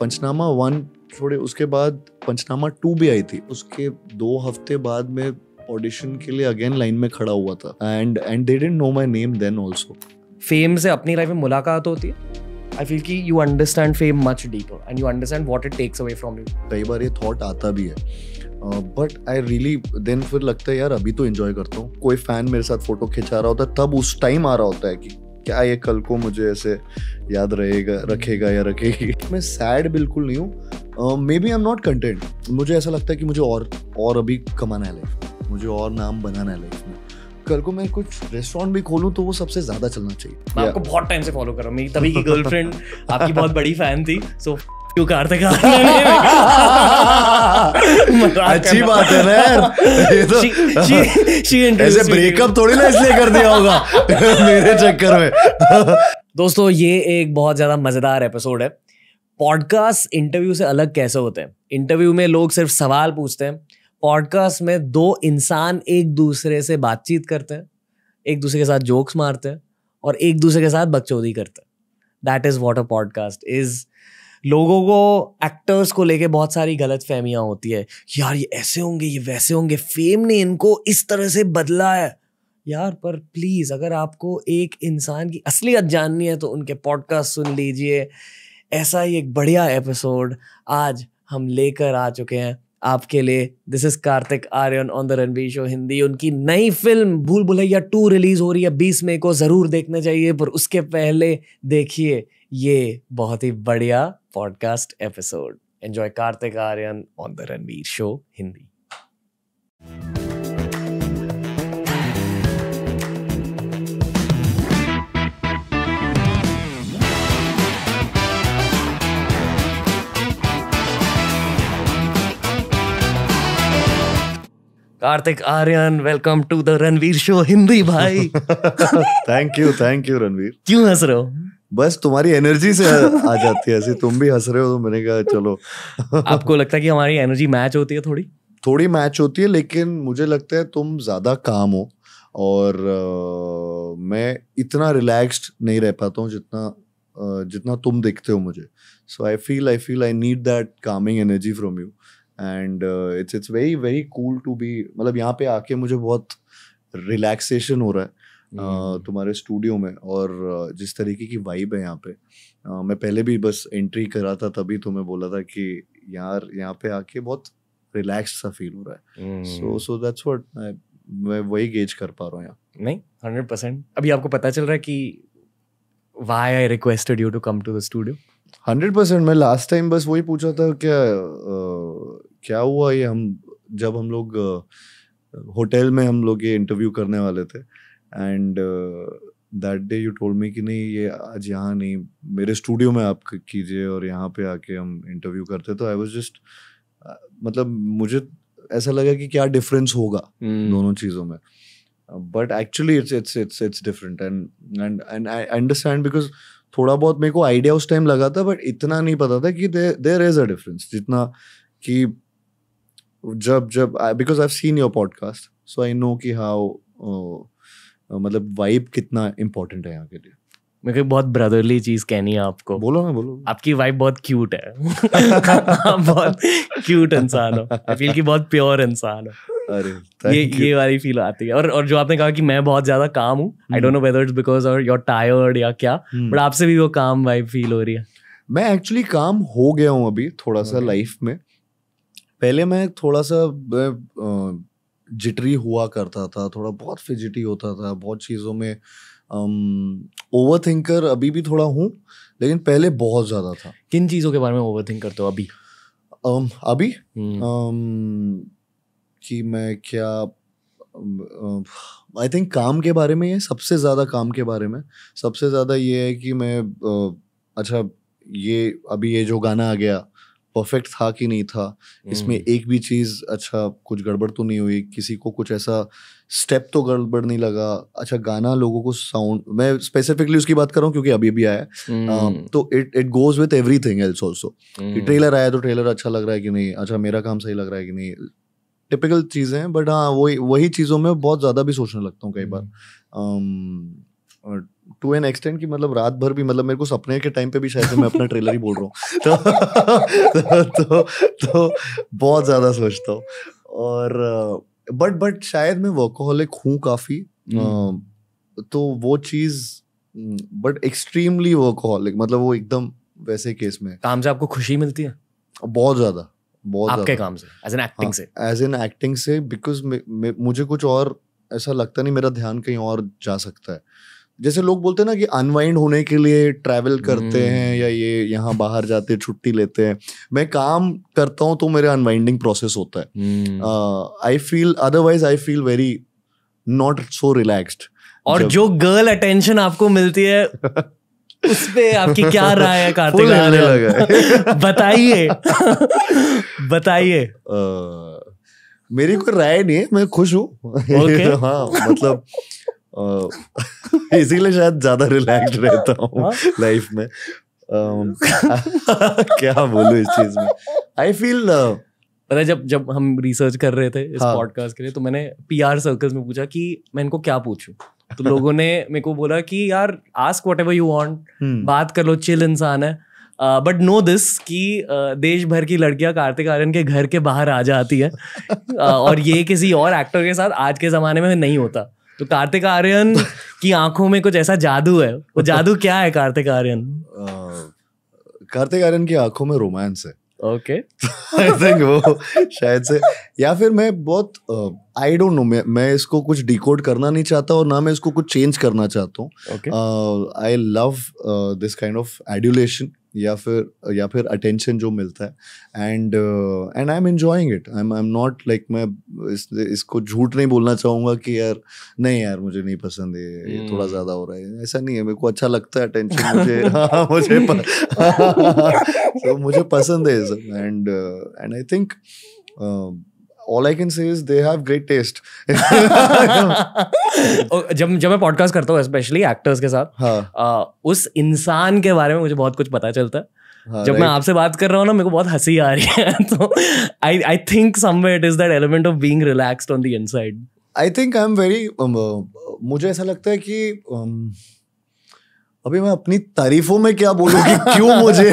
पंचनामा one छोड़े उसके बाद पंचनामा टू भी आई थी उसके दो हफ्ते बाद में ऑडिशन के लिए अगेन लाइन में खड़ा हुआ था and and they didn't know my name then also fame से अपनी लाइफ में मुलाकात होती है आई फील कि you understand fame much deeper and you understand what it takes away from you कई बार ये थॉट आता भी है बट आई रियली देन फिर लगता है यार अभी तो इन्जॉय करता हूँ कोई फैन मेरे साथ फोटो खिंचा रहा होता है तब उस टाइम आ रहा होता है कि क्या ये कल को मुझे ऐसे याद रहेगा रखेगा या रखेगी मैं सैड बिल्कुल नहीं हूँ maybe I am not content मुझे ऐसा लगता है कि मुझे और और अभी कमाना है लाइफ मुझे और नाम बनाना है लाइफ में कल को मैं कुछ रेस्टोरेंट भी खोलूँ तो वो सबसे ज्यादा चलना चाहिए मैं आपको बहुत टाइम से फॉलो कर रहा हूँ मेरी तभी की गर्लफ्रेंड आपकी बहुत बड़ी फैन थी सो so... क्यों कार अच्छी बात है ना यार ये तो ऐसे ब्रेकअप थोड़ी ना इसलिए कर दिया होगा मेरे चक्कर में दोस्तों ये एक बहुत ज्यादा मजेदार एपिसोड है पॉडकास्ट इंटरव्यू से अलग कैसे होते हैं इंटरव्यू में लोग सिर्फ सवाल पूछते हैं पॉडकास्ट में दो इंसान एक दूसरे से बातचीत करते हैं एक दूसरे के साथ जोक्स मारते हैं और एक दूसरे के साथ बकचौदी करते हैं that is what a podcast is लोगों को एक्टर्स को लेके बहुत सारी गलत फहमियाँ होती है यार ये ऐसे होंगे ये वैसे होंगे फेम ने इनको इस तरह से बदला है यार पर प्लीज़ अगर आपको एक इंसान की असलियत जाननी है तो उनके पॉडकास्ट सुन लीजिए ऐसा ही एक बढ़िया एपिसोड आज हम लेकर आ चुके हैं आपके लिए this is Kartik Aaryan on the Ranbir show Hindi उनकी नई फिल्म भूल भुलैया टू रिलीज हो रही है बीस मई को जरूर देखना चाहिए पर उसके पहले देखिए ये बहुत ही बढ़िया podcast episode enjoy Kartik Aaryan on the Ranbir show Hindi Kartik Aaryan welcome to the Ranveer show Hindi भाई thank you thank you Ranveer क्यों हंस रहे हो बस तुम्हारी एनर्जी से आ जाती है ऐसे तुम भी हंस रहे हो तो मैंने कहा चलो आपको लगता है कि हमारी एनर्जी मैच होती है थोड़ी थोड़ी मैच होती है लेकिन मुझे लगता है तुम ज़्यादा काम हो और आ, मैं इतना रिलैक्स्ड नहीं रह पाता हूँ जितना आ, जितना तुम देखते हो मुझे so I feel I feel I need that कामिंग energy from you and it's it's very very cool to be मतलब यहाँ पे आके मुझे बहुत रिलैक्सेशन हो रहा है हम्म। Uh, तुम्हारे स्टूडियो में और uh, जिस तरीके की वाइब है यहाँ पे uh, मैं पहले भी बस एंट्री करा था तभी तुम्हें बोला था कि यार यहाँ पे आके बहुत रिलैक्स सा फील हो रहा है सो सो दैट्स व्हाट मैं वही गेज कर पा रहा हूँ यहाँ नहीं हंड्रेड परसेंट अभी आपको पता चल रहा है कि why I requested you to come to the studio hundred percent मैं लास्ट टाइम बस वही पूछा था क्या आ, क्या हुआ ये हम जब हम लोग होटल में हम लोग ये इंटरव्यू करने वाले थे and that day you told me कि नहीं ये आज यहाँ नहीं मेरे स्टूडियो में आप कीजिए और यहाँ पे आके हम इंटरव्यू करते तो आई वाज जस्ट मतलब मुझे ऐसा लगा कि क्या डिफरेंस होगा mm. दोनों चीज़ों में but actually it's it's it's it's different and and and I understand because थोड़ा बहुत मेरे को आइडिया उस टाइम लगा था बट इतना नहीं पता था कि देर इज अ डिफरेंस जितना कि जब जब because I seen your podcast so I know कि हाउ uh, मतलब वाइब कितना इम्पोर्टेंट है यहाँ के लिए मेरे को बहुत ब्रदरली चीज कहनी है आपको बोलो ना बोलो आपकी वाइफ बहुत क्यूट है बहुत क्यूट इंसान हो आई फील कि बहुत प्योर इंसान हो अरे ये ये वाली फील आती है और और जो आपने कहा कि मैं बहुत ज्यादा काम हूँ I don't know whether it's because और योर टायर्ड या क्या बट hmm. आपसे भी वो काम वाइब फील हो रही है मैं एक्चुअली काम हो गया हूँ अभी थोड़ा सा लाइफ में पहले मैं थोड़ा सा मैं जिटरी हुआ करता था थोड़ा बहुत फिजिटी होता था बहुत चीज़ों में ओवर थिंकर अभी भी थोड़ा हूँ लेकिन पहले बहुत ज़्यादा था किन चीज़ों के बारे में ओवर थिंक करते हो अभी um, अभी um, कि मैं क्या आई uh, थिंक काम के बारे में ये सबसे ज़्यादा काम के बारे में सबसे ज़्यादा ये है कि मैं uh, अच्छा ये अभी ये जो गाना आ गया परफेक्ट था कि नहीं था इसमें हम्म। एक भी चीज़ अच्छा कुछ गड़बड़ तो नहीं हुई किसी को कुछ ऐसा स्टेप तो गड़बड़ नहीं लगा अच्छा गाना लोगों को साउंड मैं स्पेसिफिकली उसकी बात कर रहा हूँ क्योंकि अभी भी आया uh, तो it it goes with everything else also trailer आया तो ट्रेलर अच्छा लग रहा है कि नहीं अच्छा मेरा काम सही लग रहा है कि नहीं टिपिकल चीज़ें हैं बट हाँ वही वही चीज़ों में बहुत ज़्यादा भी सोचने लगता हूँ कई बार टू एन एक्सटेंड कि मतलब रात भर भी मतलब मेरे को सपने के टाइम पे भी शायद मैं अपना ट्रेलर ही बोल रहा हूँ तो, तो, तो, तो बहुत ज़्यादा सोचता हूँ और बट बट शायद मैं वर्कोहलिक हूँ काफ़ी हम्म। तो वो चीज़ बट एक्सट्रीमली वर्कोहलिक मतलब वो एकदम वैसे केस में काम से आपको खुशी मिलती है बहुत ज़्यादा बहुत आपके काम से एज एन एक्टिंग से एज एन एक्टिंग से बिकॉज मुझे कुछ और ऐसा लगता नहीं मेरा ध्यान कहीं और जा सकता है जैसे लोग बोलते हैं ना कि अनवाइंड होने के लिए ट्रैवल करते hmm. हैं या ये यहाँ बाहर जाते छुट्टी लेते हैं मैं काम करता हूँ तो मेरा अनवाइंडिंग प्रोसेस होता है I feel otherwise I feel very not so relaxed और जो गर्ल अटेंशन आपको मिलती है उस पे आपकी क्या राय है कार्तिक आर्यन बताइए बताइए मेरी कोई राय नहीं है मैं खुश हूँ okay. हाँ मतलब इसीलिए शायद ज्यादा रिलैक्स रहता हूँ लाइफ हाँ। में क्या बोलू इस चीज में आई फील पता जब जब हम रिसर्च कर रहे थे इस पॉडकास्ट हाँ. के लिए तो मैंने पीआर सर्कल्स में पूछा कि मैं इनको क्या पूछूं तो लोगों ने मेरे को बोला कि यार ask whatever you want बात कर लो चिल इंसान है बट नो दिस कि देश भर की लड़कियां कार्तिक आर्यन के घर के बाहर आ जाती है uh, और ये किसी और एक्टर के साथ आज के ज़माने में नहीं होता तो कार्तिक आर्यन की आंखों में कुछ ऐसा जादू है वो जादू क्या है कार्तिक आर्यन कार्तिक आर्यन की आंखों में रोमांस है ओके आई थिंक वो शायद से या फिर मैं बहुत आई डोंट नो मैं इसको कुछ डिकोड करना नहीं चाहता और ना मैं इसको कुछ चेंज करना चाहता हूँ I love this kind of adulation या फिर या फिर अटेंशन जो मिलता है and and I am enjoying it I am I am not like मैं इस, इसको झूठ नहीं बोलना चाहूँगा कि यार नहीं यार मुझे नहीं पसंद है hmm. ये थोड़ा hmm. ज़्यादा हो रहा है ऐसा नहीं है मेरे को अच्छा लगता है अटेंशन मुझे हाँ मुझे पर, so, मुझे पसंद है and and I think all I can say is they have great taste. जब जब मैं पॉडकास्ट करता हूँ स्पेशली एक्टर्स के साथ हाँ. uh, उस इंसान के बारे में मुझे बहुत कुछ पता चलता है हाँ, जब मैं आपसे बात कर रहा हूँ ना मेरे को बहुत हंसी आ रही है तो I I think somewhere it is that element of being relaxed on the inside I think I am very मुझे ऐसा लगता है कि um, अभी मैं अपनी तारीफों में क्या बोलूँ कि क्यों मुझे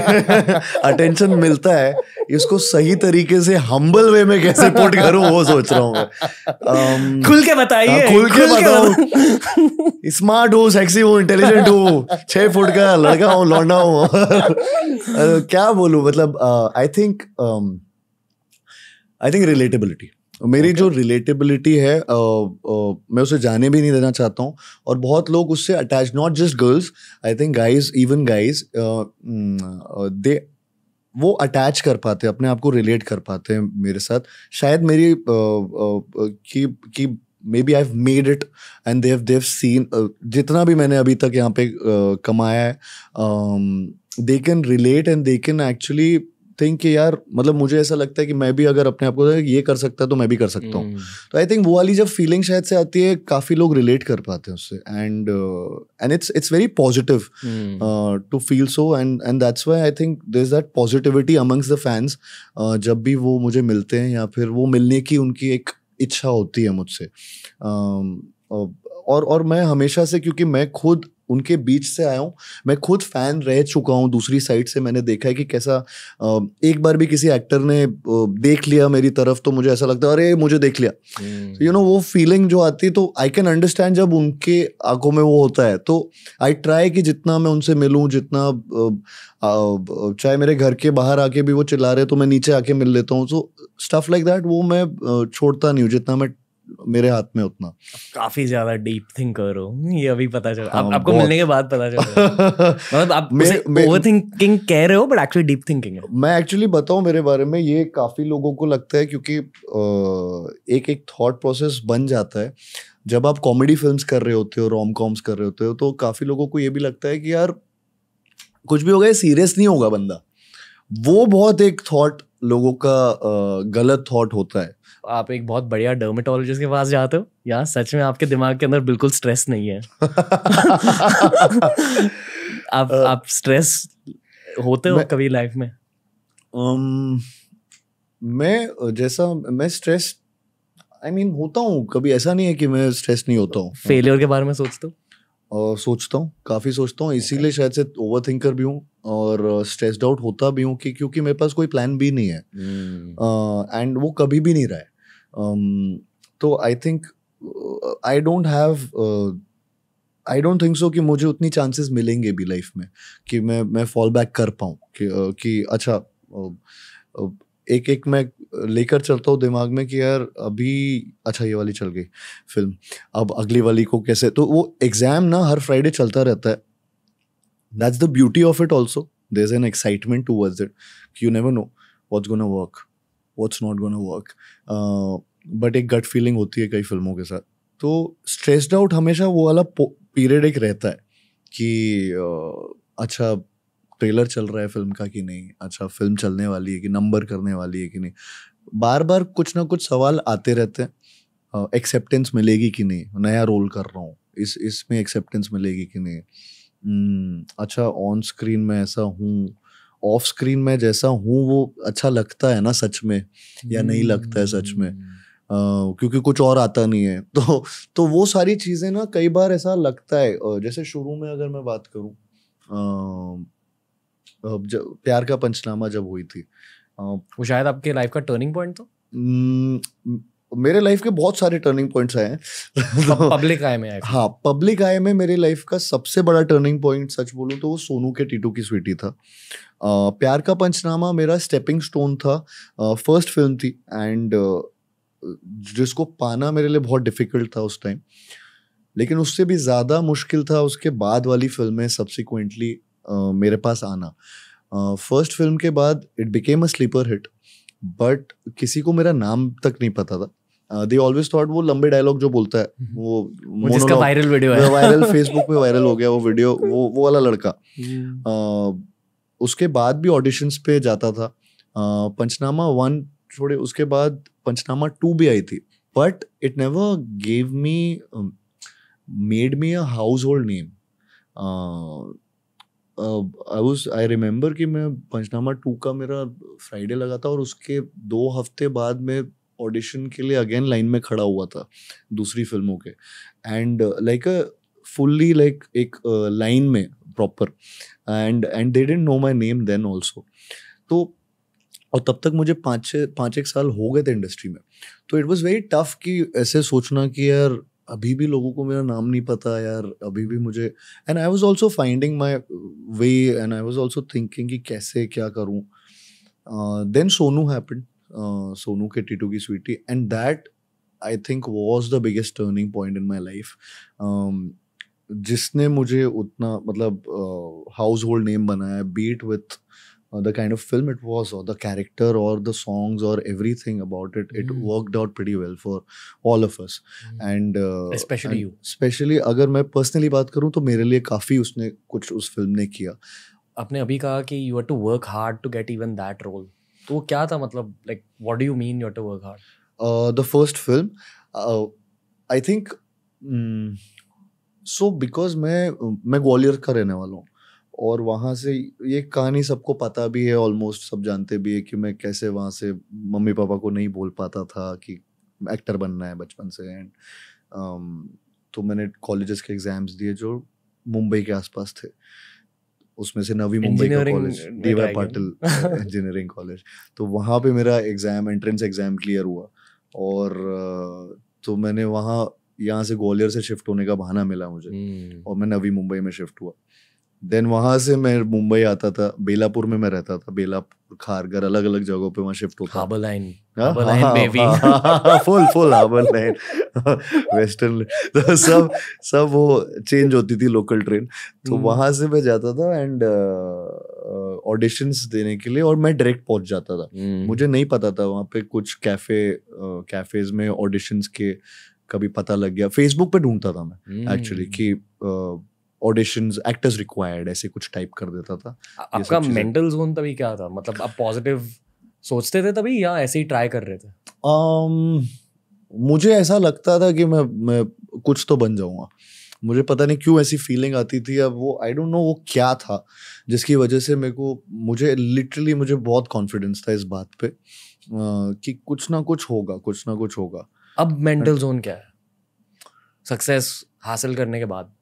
अटेंशन मिलता है इसको सही तरीके से हम्बल वे में कैसे पुट करूँ वो सोच रहा हूँ um, खुल के बताइए हाँ, खुल के बताओ स्मार्ट हूँ सेक्सी हूँ इंटेलिजेंट हूँ छह फुट का लड़का हूँ लौंडा हूँ uh, क्या बोलूँ मतलब I think I think relatability मेरी okay. जो रिलेटेबिलिटी है आ, आ, मैं उसे जाने भी नहीं देना चाहता हूँ और बहुत लोग उससे attach not just girls I think guys even guys they वो अटैच कर पाते अपने आप को रिलेट कर पाते हैं मेरे साथ शायद मेरी की की maybe I have made it and they've they've seen जितना भी मैंने अभी तक यहाँ पे uh, कमाया है they can relate and they can actually think कि यार मतलब मुझे ऐसा लगता है कि मैं भी अगर अपने आप को ये कर सकता है तो मैं भी कर सकता हूँ हम्म। तो आई थिंक वो वाली जब फीलिंग शायद से आती है काफ़ी लोग रिलेट कर पाते हैं उससे and and it's it's very positive to feel so and and that's why I think there is that positivity amongst the fans जब भी वो मुझे मिलते हैं या फिर वो मिलने की उनकी एक इच्छा होती है मुझसे uh, uh, और और मैं हमेशा से क्योंकि मैं खुद उनके बीच से आया हूँ मैं खुद फैन रह चुका हूँ दूसरी साइड से मैंने देखा है कि कैसा एक बार भी किसी एक्टर ने देख लिया मेरी तरफ तो मुझे ऐसा लगता है अरे मुझे देख लिया you hmm. No you know, वो फीलिंग जो आती है तो आई कैन अंडरस्टैंड जब उनके आंखों में वो होता है तो आई ट्राई कि जितना मैं उनसे मिलूँ जितना चाहे मेरे घर के बाहर आके भी वो चिल्ला रहे तो मैं नीचे आके मिल लेता हूँ सो स्टफ लाइक दैट वो मैं छोड़ता नहीं हूँ जितना मैं मेरे हाथ में उतना काफी ज्यादा डीप थिंकर हो ये अभी पता चला आप, हाँ, आपको मिलने के बाद पता चला मतलब आप ओवर थिंकिंग कह रहे हो बट एक्चुअली डीप थिंकिंग है मैं एक्चुअली बताऊं मेरे बारे में ये काफी लोगों को लगता है क्योंकि एक एक थॉट प्रोसेस बन जाता है जब आप कॉमेडी फिल्म्स कर रहे होते हो रोम कॉम्स कर रहे होते हो तो काफी लोगों को ये भी लगता है कि यार कुछ भी होगा सीरियस नहीं होगा बंदा वो बहुत एक थॉट लोगों का गलत थॉट होता है आप एक बहुत बढ़िया डर्मेटोलॉजिस्ट के पास जाते हो या सच में आपके दिमाग के अंदर बिल्कुल स्ट्रेस नहीं है आप आप स्ट्रेस होते हो कभी लाइफ में um, मैं जैसा मैं stress I I mean mean, होता हूँ कभी ऐसा नहीं है कि मैं स्ट्रेस नहीं होता हूँ फेलियर के बारे में सोचता हूँ uh, सोचता हूँ काफ़ी सोचता हूँ इसीलिए शायद से ओवर थिंकर भी हूँ और स्ट्रेस्ड आउट होता भी हूँ कि क्योंकि मेरे पास कोई प्लान भी नहीं है एंड हम्म। वो कभी भी नहीं रहा है तो I think I don't have I don't think so कि मुझे उतनी चांसेस मिलेंगे भी लाइफ में कि मैं मैं फॉल बैक कर पाऊँ कि uh, कि अच्छा uh, uh, एक एक मैं लेकर चलता हूँ दिमाग में कि यार अभी अच्छा ये वाली चल गई फिल्म अब अगली वाली को कैसे तो वो एग्ज़ाम ना हर फ्राइडे चलता रहता है that's the beauty of it also there's an excitement towards it you never know what's going to work what's not going to work uh, but एक गट फीलिंग होती है कई फिल्मों के साथ तो स्ट्रेस्ड आउट हमेशा वो वाला पीरियड एक रहता है कि uh, अच्छा ट्रेलर चल रहा है फिल्म का कि नहीं अच्छा फिल्म चलने वाली है कि नंबर करने वाली है कि नहीं बार बार कुछ ना कुछ सवाल आते रहते हैं एक्सेप्टेंस uh, मिलेगी कि नहीं नया रोल कर रहा हूँ इस इसमें एक्सेप्टेंस मिलेगी कि नहीं हम्म, अच्छा ऑन स्क्रीन में ऐसा हूँ ऑफ स्क्रीन में जैसा हूँ वो अच्छा लगता है ना सच में या नहीं लगता है सच में Uh, क्योंकि कुछ और आता नहीं है तो तो वो सारी चीज़ें ना कई बार ऐसा लगता है जैसे शुरू में अगर मैं बात करूँ प्यार का पंचनामा जब हुई थी वो शायद आपके लाइफ का टर्निंग पॉइंट तो हम्म, मेरे लाइफ के बहुत सारे टर्निंग पॉइंट्स आए हैं पब्लिक आए में हाँ पब्लिक आए में मेरे लाइफ का सबसे बड़ा टर्निंग पॉइंट सच बोलूँ तो वो सोनू के टीटू की स्वीटी था आ, प्यार का पंचनामा मेरा स्टेपिंग स्टोन था फर्स्ट फिल्म थी एंड जिसको पाना मेरे लिए बहुत डिफिकल्ट था उस टाइम लेकिन उससे भी ज़्यादा मुश्किल था उसके बाद वाली फिल्में सब्सिक्वेंटली मेरे पास आना फर्स्ट फिल्म के बाद it became a sleeper hit but किसी को मेरा नाम तक नहीं पता था दे ऑलवेज थॉट वो लंबे डायलॉग जो बोलता है हम्म। वो जिसका वायरल वीडियो है वायरल फेसबुक पे वायरल हो गया वो वीडियो वो वो वाला लड़का हम्म। uh, उसके बाद भी ऑडिशंस पे जाता था uh, पंचनामा वन छोड़े उसके बाद पंचनामा टू भी आई थी but it never gave me made me a household name I was I remember कि मैं पंचनामा टू का मेरा फ्राइडे लगा था और उसके दो हफ्ते बाद मैं ऑडिशन के लिए अगेन लाइन में खड़ा हुआ था दूसरी फिल्मों के and like a fully like एक लाइन uh, में proper and and they didn't know my name then also तो और तब तक मुझे पाँच छः पाँच एक साल हो गए थे इंडस्ट्री में तो इट वॉज़ वेरी टफ कि ऐसे सोचना कि यार अभी भी लोगों को मेरा नाम नहीं पता यार अभी भी मुझे and I was also finding my way and I was also thinking कि कैसे क्या करूँ then Sonu happen Sonu Ke Titu Ki Sweety and that I think was the biggest turning point in my life जिसने मुझे उतना मतलब हाउस होल्ड नेम बनाया be it with the kind of film it was the character और द सॉन्ग्स और everything about it it work out pretty well for all of us and specially अगर मैं personally बात करूँ तो मेरे लिए काफ़ी उसने कुछ उस फिल्म ने किया आपने अभी कहा कि you have to work hard to get even that role तो वो क्या था मतलब like what do you mean you to work hard the first film I think so because मैं मैं ग्वालियर का रहने वाला हूँ और वहाँ से ये कहानी सबको पता भी है ऑलमोस्ट सब जानते भी है कि मैं कैसे वहाँ से मम्मी पापा को नहीं बोल पाता था कि एक्टर बनना है बचपन से एंड um, तो मैंने कॉलेजेस के एग्ज़ाम्स दिए जो मुंबई के आसपास थे उसमें से नवी मुंबई का college D Y Patil engineering college तो वहाँ पे मेरा एग्ज़ाम एंट्रेंस एग्ज़ाम क्लियर हुआ और तो मैंने वहाँ यहाँ से ग्वालियर से शिफ्ट होने का बहाना मिला मुझे हम्म। और मैं नवी मुंबई में शिफ्ट हुआ देन वहां से मैं मुंबई आता था बेलापुर में मैं रहता था बेलापुर खारगर अलग अलग जगहों पे वहां शिफ्ट होता हाबल लाइन फुल फुल हाबल लाइन वेस्टर्न तो सब सब वो चेंज होती थी लोकल ट्रेन तो hmm. वहां से मैं जाता था एंड ऑडिशंस uh, uh, देने के लिए और मैं डायरेक्ट पहुंच जाता था hmm. मुझे नहीं पता था वहाँ पे कुछ कैफे कैफेज uh, में ऑडिशंस के कभी पता लग गया फेसबुक पे ढूंढता था मैं एक्चुअली hmm. कि ऑडिशंस एक्टर्स रिक्वायर्ड ऐसे कुछ टाइप कर देता था आपका मेंटल जोन तभी क्या था मतलब आप पॉजिटिव सोचते थे तभी या ऐसे ही ट्राई कर रहे थे um, मुझे ऐसा लगता था कि मैं मैं कुछ तो बन जाऊंगा मुझे पता नहीं क्यों ऐसी फीलिंग आती थी अब वो आई डोंट नो वो क्या था जिसकी वजह से मेरे को मुझे लिटरली मुझे बहुत कॉन्फिडेंस था इस बात पे कि कुछ ना कुछ होगा कुछ ना कुछ होगा अब मेंटल जोन क्या है सक्सेस हासिल करने के बाद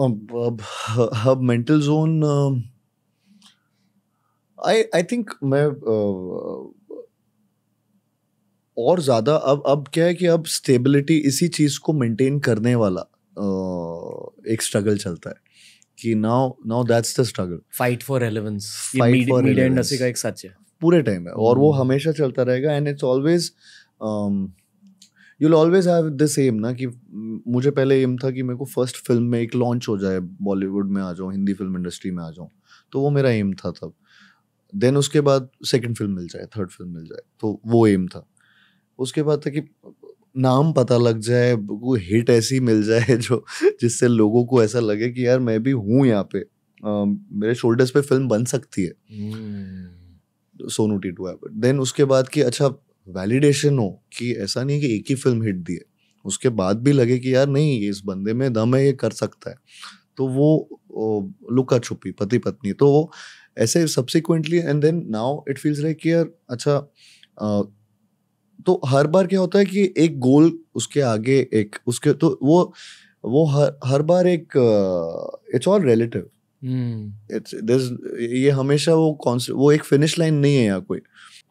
अब mental zone I I think मैं uh, और ज़्यादा अब अब क्या है कि अब स्टेबिलिटी इसी चीज़ को मेंटेन करने वाला uh, एक स्ट्रगल चलता है कि now now that's the struggle fight for relevance fight for media industry का एक सच है पूरे टाइम है और वो hmm. हमेशा चलता रहेगा and it's always you'll always have the same ना कि मुझे पहले एम था कि मेरे को फर्स्ट फिल्म में एक लॉन्च हो जाए बॉलीवुड में आ जाऊँ हिंदी फिल्म इंडस्ट्री में आ जाऊँ तो वो मेरा एम था तब देन उसके बाद सेकेंड फिल्म मिल जाए थर्ड फिल्म मिल जाए तो वो एम था उसके बाद था कि नाम पता लग जाए कोई हिट ऐसी मिल जाए जो जिससे लोगों को ऐसा लगे कि यार मैं भी हूँ यहाँ पे आ, मेरे शोल्डर्स पे फिल्म बन सकती है हम्म। सोनू टू है देन उसके बाद कि अच्छा वैलिडेशन हो कि ऐसा नहीं कि एक ही फिल्म हिट दी है उसके बाद भी लगे कि यार नहीं इस बंदे में दम है ये कर सकता है तो वो लुका छुपी पति पत्नी तो वो ऐसे subsequently and then now it feels like कि यार अच्छा आ, तो हर बार क्या होता है कि एक गोल उसके आगे एक उसके तो वो वो हर हर बार एक इट्स ऑल रिलेटिव इट्स ये हमेशा वो कॉन्स वो एक फिनिश लाइन नहीं है यहाँ कोई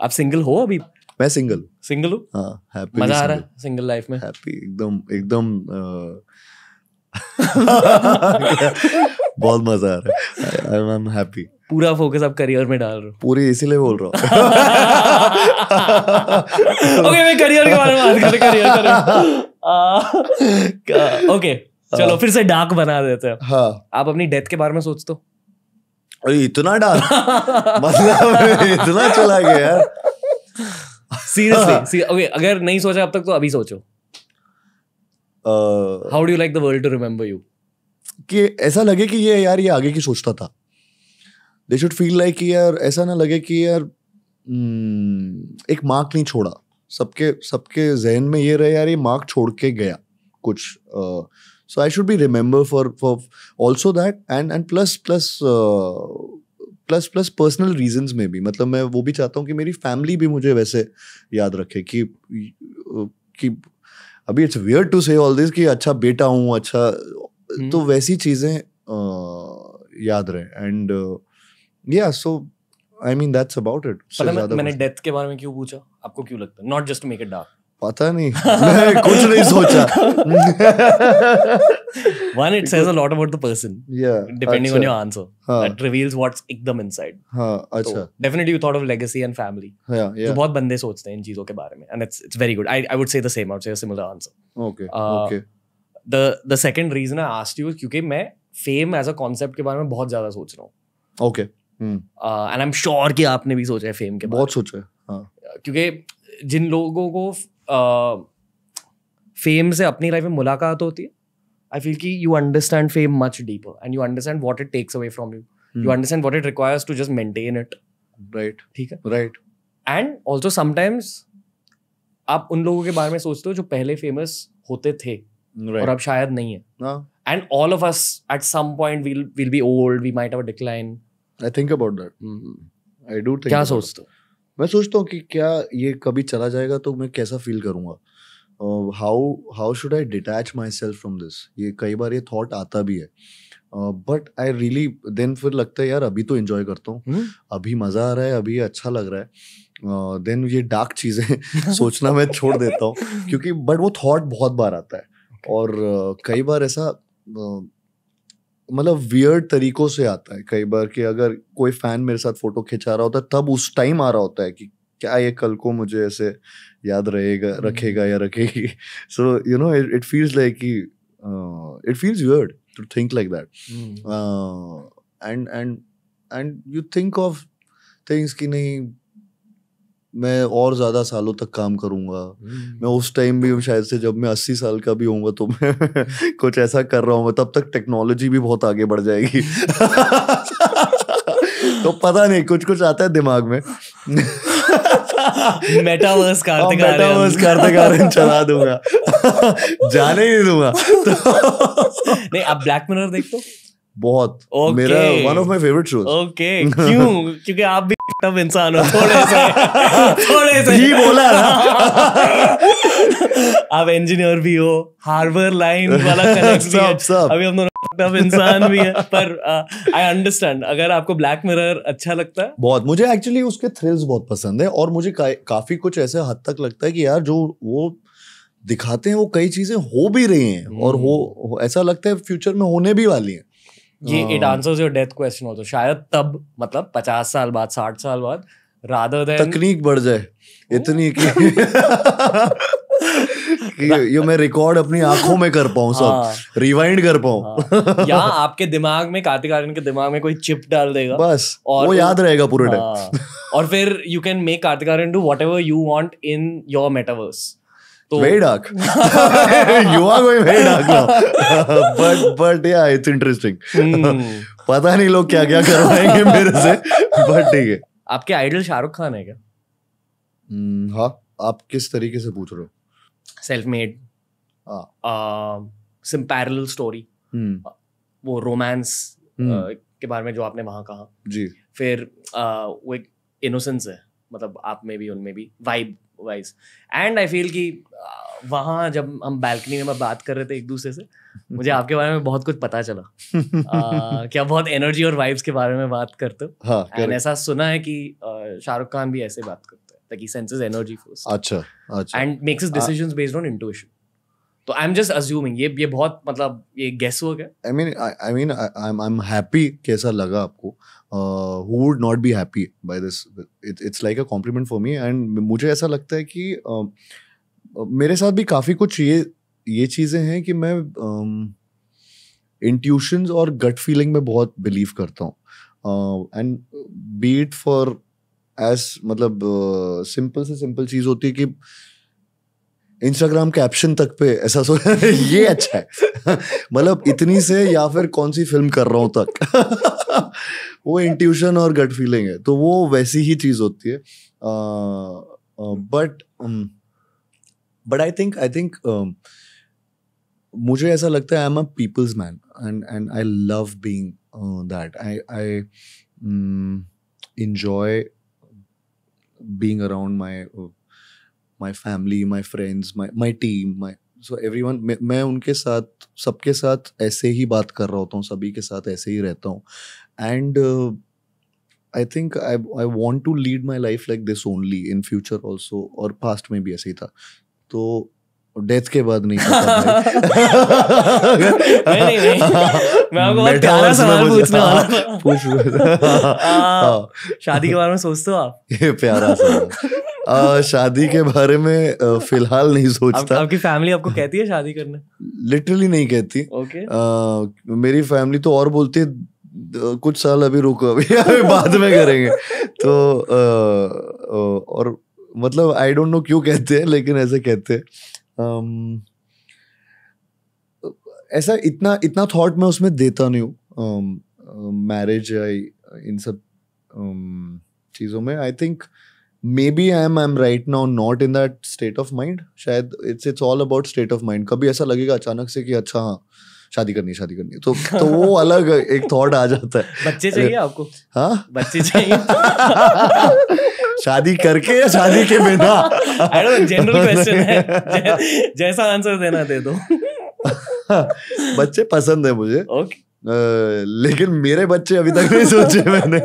आप सिंगल हो अभी मैं सिंगल सिंगल हूँ हाँ मजा आ रहा है सिंगल लाइफ में हैप्पी एकदम एकदम बहुत मजा आ रहा है आई एम हैप्पी पूरा फोकस अब करियर में डाल रहा हूँ पूरी इसीलिए बोल रहा हूँ ओके मैं करियर के बारे में बात कर करियर ओके चलो हाँ। फिर से डार्क बना देते हैं हाँ आप अपनी डेथ के बारे में सोचते हो अरे इतना डार्क मतलब इतना चला गया यार सीरियसली ओके अगर नहीं सोचा अब तक तो अभी सोचो how do like the world to remember you कि ऐसा लगे कि ये यार ये आगे की सोचता था दे शुड फील लाइक कि यार ऐसा ना लगे कि यार हम्म, एक मार्क नहीं छोड़ा सबके सबके जहन में ये रहे यार ये मार्क छोड़ के गया कुछ so I should be remember for for also that and and plus plus plus plus personal reasons में भी मतलब मैं वो भी चाहता हूँ कि मेरी फैमिली भी मुझे वैसे याद रखे कि कि अभी it's weird to say all this कि अच्छा बेटा हूँ अच्छा hmm. तो हम्म। वैसी चीज़ें uh, याद रहे एंड या so I mean that's about it मैंने डेथ के बारे में क्यों पूछा आपको क्यों लगता है not just make it dark पता नहीं मैं कुछ नहीं सोचा one it says a lot about the person या depending on your answer that reveals what's एकदम इनसाइड हां अच्छा definitely you thought of legacy and family या या तो बहुत बंदे सोचते हैं इन चीजों के बारे में and it's it's very good I I would say the same out say similar answer okay okay the the second reason I asked you क्योंकि मैं फेम एज अ कांसेप्ट के बारे में बहुत ज्यादा सोच रहा हूं okay and I am sure कि आपने भी सोचा है फेम के बारे बहुत सोचा है हां क्योंकि जिन लोगों को फेम से अपनी लाइफ में मुलाकात होती है आई फील कि you understand fame much deeper and you understand what it takes away from you you understand what it requires to just maintain it right ठीक है राइट एंड ऑल्सो समटाइम्स आप उन लोगों के बारे में सोचते हो जो पहले फेमस होते थे right. और अब शायद नहीं है and all of us at some point will will be old we might have a decline I think about that I do think क्या सोचते हो मैं सोचता हूँ कि क्या ये कभी चला जाएगा तो मैं कैसा फील करूँगा how how should I detach myself from this ये कई बार ये थाट आता भी है बट आई रियली देन फिर लगता है यार अभी तो इन्जॉय करता हूँ hmm? अभी मज़ा आ रहा है अभी अच्छा लग रहा है देन uh, ये डार्क चीज़ें सोचना मैं छोड़ देता हूँ क्योंकि बट वो थाट बहुत बार आता है okay. और uh, कई बार ऐसा uh, मतलब वियर्ड तरीकों से आता है कई बार कि अगर कोई फैन मेरे साथ फोटो खिंचा रहा होता है तब उस टाइम आ रहा होता है कि क्या ये कल को मुझे ऐसे याद रहेगा हम्म। रखेगा या रखेगी so you know it it feels like कि it feels weird to think like that and and and you think of things कि नहीं मैं और ज्यादा सालों तक काम करूंगा हम्म। मैं उस टाइम भी शायद से जब मैं अस्सी साल का भी होऊंगा तो मैं कुछ ऐसा कर रहा हूँ तब तक टेक्नोलॉजी भी बहुत आगे बढ़ जाएगी तो पता नहीं कुछ कुछ आता है दिमाग में मेटावर्स मेटावर्स कार्तिक चला दूंगा जाने ही नहीं दूंगा तो... नहीं आप ब्लैक मिरर देखते हो बहुत okay. मेरा one of my favourite shows okay क्यों क्योंकि आप भी तब इंसान हो थोड़े से थोड़े से ही बोला ना आप इंजीनियर भी हो हार्बर लाइन वाला कनेक्ट सब सब. अभी हम दोनों टफ इंसान भी है पर आई uh, अंडरस्टैंड अगर आपको ब्लैक मिरर अच्छा लगता है बहुत मुझे एक्चुअली उसके थ्रिल्स बहुत पसंद है और मुझे का, काफी कुछ ऐसे हद तक लगता है कि यार जो वो दिखाते हैं वो कई चीजें हो भी रही हैं और हम्म। हो, हो ऐसा लगता है फ्यूचर में होने भी वाली हैं ये it answers your death question हो तो शायद तब मतलब पचास साल बाद साठ साल बाद राधर देन तकनीक बढ़ जाए oh. इतनी कि यो मैं रिकॉर्ड अपनी आंखों में कर पाऊं सब रिवाइंड हाँ। कर पाऊं हाँ। या आपके दिमाग में कार्तिक आर्यन के दिमाग में कोई चिप डाल देगा बस और वो याद रहेगा पूरे टाइम हाँ। और फिर you can make Kartik Aaryan do whatever you want in your metaverse तो very dark. you are going very dark now. but but yeah, it's interesting. Hmm. पता नहीं लोग क्या क्या करवाएंगे मेरे से बट ठीक है आपके आइडल शाहरुख खान है क्या hmm, हाँ आप किस तरीके से पूछ रहे हो सेल्फ मेड सिम पैरल स्टोरी वो रोमांस hmm. uh, के बारे में जो आपने वहां कहा जी फिर uh, वो एक इनोसेंस है मतलब आप में भी उनमें भी vibe wise and I feel कि uh, वहाँ जब हम बैल्कनी में बात कर रहे थे एक दूसरे से मुझे आपके बारे में बहुत कुछ पता चला uh, क्या बहुत एनर्जी और वाइब्स के बारे में बात करते हो हाँ, एंड ऐसा सुना है कि uh, शाहरुख खान भी ऐसे बात करते हैं like he senses energy first अच्छा अच्छा and makes his decisions based on intuition तो आई एम जस्ट अज्यूमिंग ये ये बहुत मतलब ये गेस वर्क है I mean I mean I am I am happy कैसा लगा आपको uh, who would not be happy by this. It, it's like a compliment for me and मुझे ऐसा लगता है कि um, uh, मेरे साथ भी काफ़ी कुछ ये ये चीज़ें हैं कि मैं इंट्यूशंस um, और गट फीलिंग में बहुत बिलीव करता हूँ एंड बीट फॉर एज मतलब सिंपल uh, से सिंपल चीज़ होती है कि इंस्टाग्राम कैप्शन तक पे ऐसा सो ये अच्छा है मतलब इतनी से या फिर कौन सी फिल्म कर रहा हूँ तक वो इंट्यूशन और गट फीलिंग है तो वो वैसी ही चीज़ होती है but but I think I think मुझे ऐसा लगता है I am a people's man and and I love being that I I enjoy being around my my family my friends my my team my so every one मैं उनके साथ सबके साथ ऐसे ही बात कर रहा होता हूँ सभी के साथ ऐसे ही रहता हूँ and I think I I want to lead my life like this only in future also और पास्ट में भी ऐसे ही था तो डेथ के बाद नहीं शादी के बारे में सोचते हो आप ये प्यारा सा शादी के बारे में फिलहाल नहीं सोचता आपकी फैमिली आपको कहती है शादी करने लिटरली नहीं कहती ओके मेरी फैमिली तो और बोलती है कुछ साल अभी रुको अभी अभी बाद में करेंगे तो आ, आ, और मतलब आई डोंट नो क्यों कहते हैं लेकिन ऐसे कहते हैं ऐसा इतना इतना थॉट मैं उसमें देता नहीं हूँ मैरिज इन सब चीज़ों में I think maybe I am I am right now not in that state of mind शायद it's it's all about state of mind कभी ऐसा लगेगा अचानक से कि अच्छा हाँ शादी करनी शादी करनी तो तो वो अलग एक थॉट आ जाता है बच्चे चाहिए आपको हाँ बच्चे चाहिए तो। शादी करके या शादी के बिना जनरल क्वेश्चन है जैसा आंसर देना दे दो बच्चे पसंद है मुझे ओके आ, लेकिन मेरे बच्चे अभी तक नहीं सोचे मैंने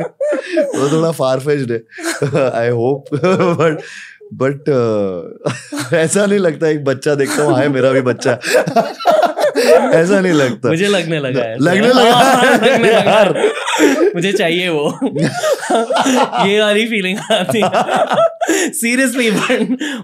वो थोड़ा फारफेज्ड है आई होप बट बट ऐसा नहीं लगता एक बच्चा देखता हूँ हाय मेरा भी बच्चा ऐसा नहीं लगता मुझे लगने लगा है लगने लगा हाँ, हाँ, लगने लगा मुझे चाहिए वो ये वाली फीलिंग आती है सीरियसली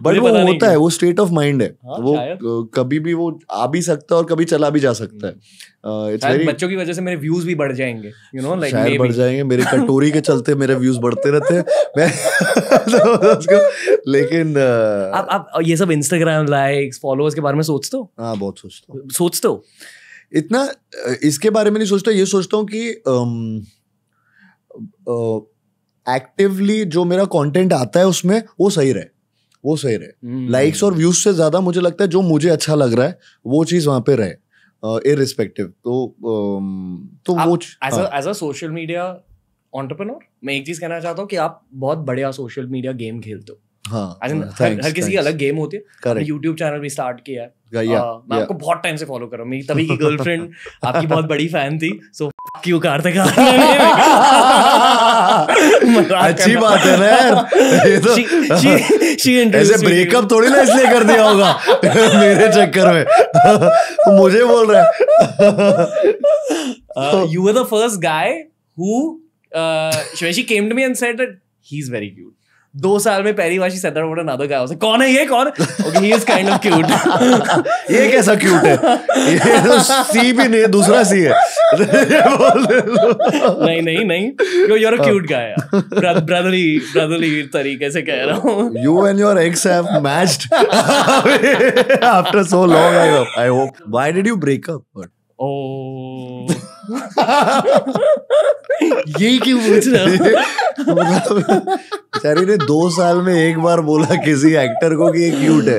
बट वो होता है वो स्टेट ऑफ माइंड है हाँ, वो कभी भी वो आ भी सकता है और कभी चला भी जा सकता है uh, very... बच्चों की वजह से मेरे व्यूज भी बढ़ जाएंगे यू नो लाइक शायद बढ़ जाएंगे मेरे कटोरी के चलते मेरे व्यूज बढ़ते रहते हैं तो लेकिन आप आप ये सब इंस्टाग्राम लाइक्स फॉलोअर्स के बारे में सोचते हो हाँ बहुत सोचता हूँ सोचते हो इतना इसके बारे में नहीं सोचता ये सोचता हूँ कि एक्टिवली जो मेरा कंटेंट आता है उसमें वो सही रहे वो सही रहे लाइक्स हम्म। और व्यूज से ज्यादा मुझे लगता है जो मुझे अच्छा लग रहा है वो चीज वहां पे रहे इरिस्पेक्टिव uh, तो uh, तो आप, वो as a social media entrepreneur मैं एक चीज कहना चाहता हूँ कि आप बहुत बढ़िया सोशल मीडिया गेम खेलते हो हाँ, हाँ हर, हर किसी की अलग गेम होती है यूट्यूब चैनल भी स्टार्ट किया है मैं आपको बहुत टाइम से फॉलो कर रहा हूँ मेरी तभी की गर्लफ्रेंड आपकी बहुत बड़ी फैन थी सो क्यों अच्छी बात है ना यार ये तो ऐसे ब्रेकअप थोड़ी ना इसलिए कर दिया होगा मेरे चक्कर में मुझे बोल रहा है you are the first guy who came to me and said that he is very cute दो साल में पहली बार सदर मोटर नादो अनदर गाय कौन है ये कौन okay he is kind of cute ये कैसा क्यूट है ये तो सी भी नहीं दूसरा सी है नहीं नहीं नहीं you are a cute guy brotherly brotherly तरीके से कह रहा हूं you and your ex have matched after so long I hope why did you break up oh यही क्यों पूछ रहा है बेचारी ने दो साल में एक बार बोला किसी एक्टर को कि ये क्यूट है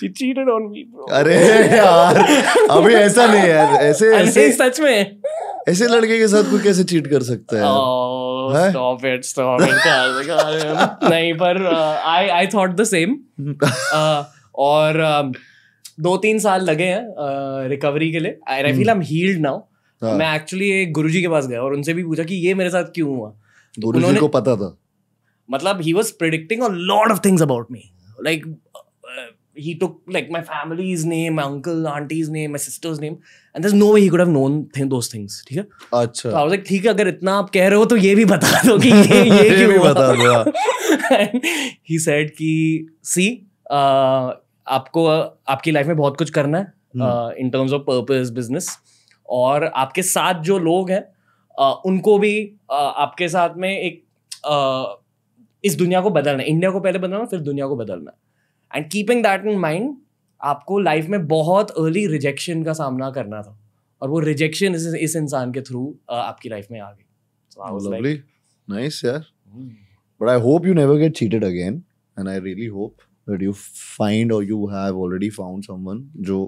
She cheated on me, bro. अरे यार अभी ऐसा नहीं यार ऐसे ऐसे सच में ऐसे लड़के के साथ कोई कैसे चीट कर सकता है स्टॉप इट स्टॉप इट नहीं पर I I thought the same और uh, um, दो तीन साल लगे हैं रिकवरी uh, के लिए I I feel I am healed now हाँ। मैं एक्चुअली एक गुरु के पास गया और उनसे भी पूछा कि ये मेरे साथ क्यों हुआ तो गुरुजी को पता था मतलब he was predicting lot of things about me like he took like my family's name, my uncle, auntie's name, my sister's name, and there's no way he could have known th- those things. ठीक है? अच्छा. So I was like, है अगर इतना आप कह रहे हो तो ये भी बता दो कि ये ये क्यों भी बता दो. हाँ। he said कि see uh, आपको आपकी लाइफ में बहुत कुछ करना है in terms of purpose business और आपके साथ जो लोग हैं उनको भी आपके साथ में एक इस दुनिया को बदलना है इंडिया को पहले बदलना फिर दुनिया को बदलना and keeping that in mind आपको लाइफ में बहुत अर्ली रिजेक्शन का सामना करना था और वो रिजेक्शन इस, इस इंसान के थ्रू आपकी लाइफ में आ गई नाइस यार but I hope you never get cheated again and I really hope that you find और you have already found someone जो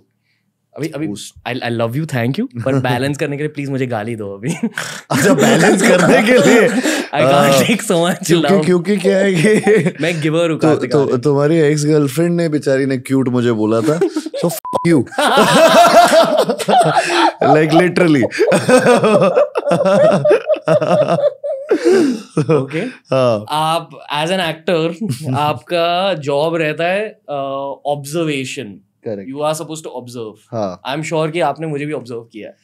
अभी अभी I I love you thank you पर बैलेंस करने के लिए प्लीज मुझे गाली दो अभी अच्छा बैलेंस करने के लिए I can't take so much love क्योंकि क्या है कि मैं गिवर हूं तो, तो तुम्हारी एक्स गर्लफ्रेंड ने बेचारी ने क्यूट मुझे बोला था so fuck you like literally okay आप एज एन एक्टर आपका जॉब रहता है observation uh, correct you are suppose to observe I am sure कि आपने मुझे भी ऑब्जर्व किया है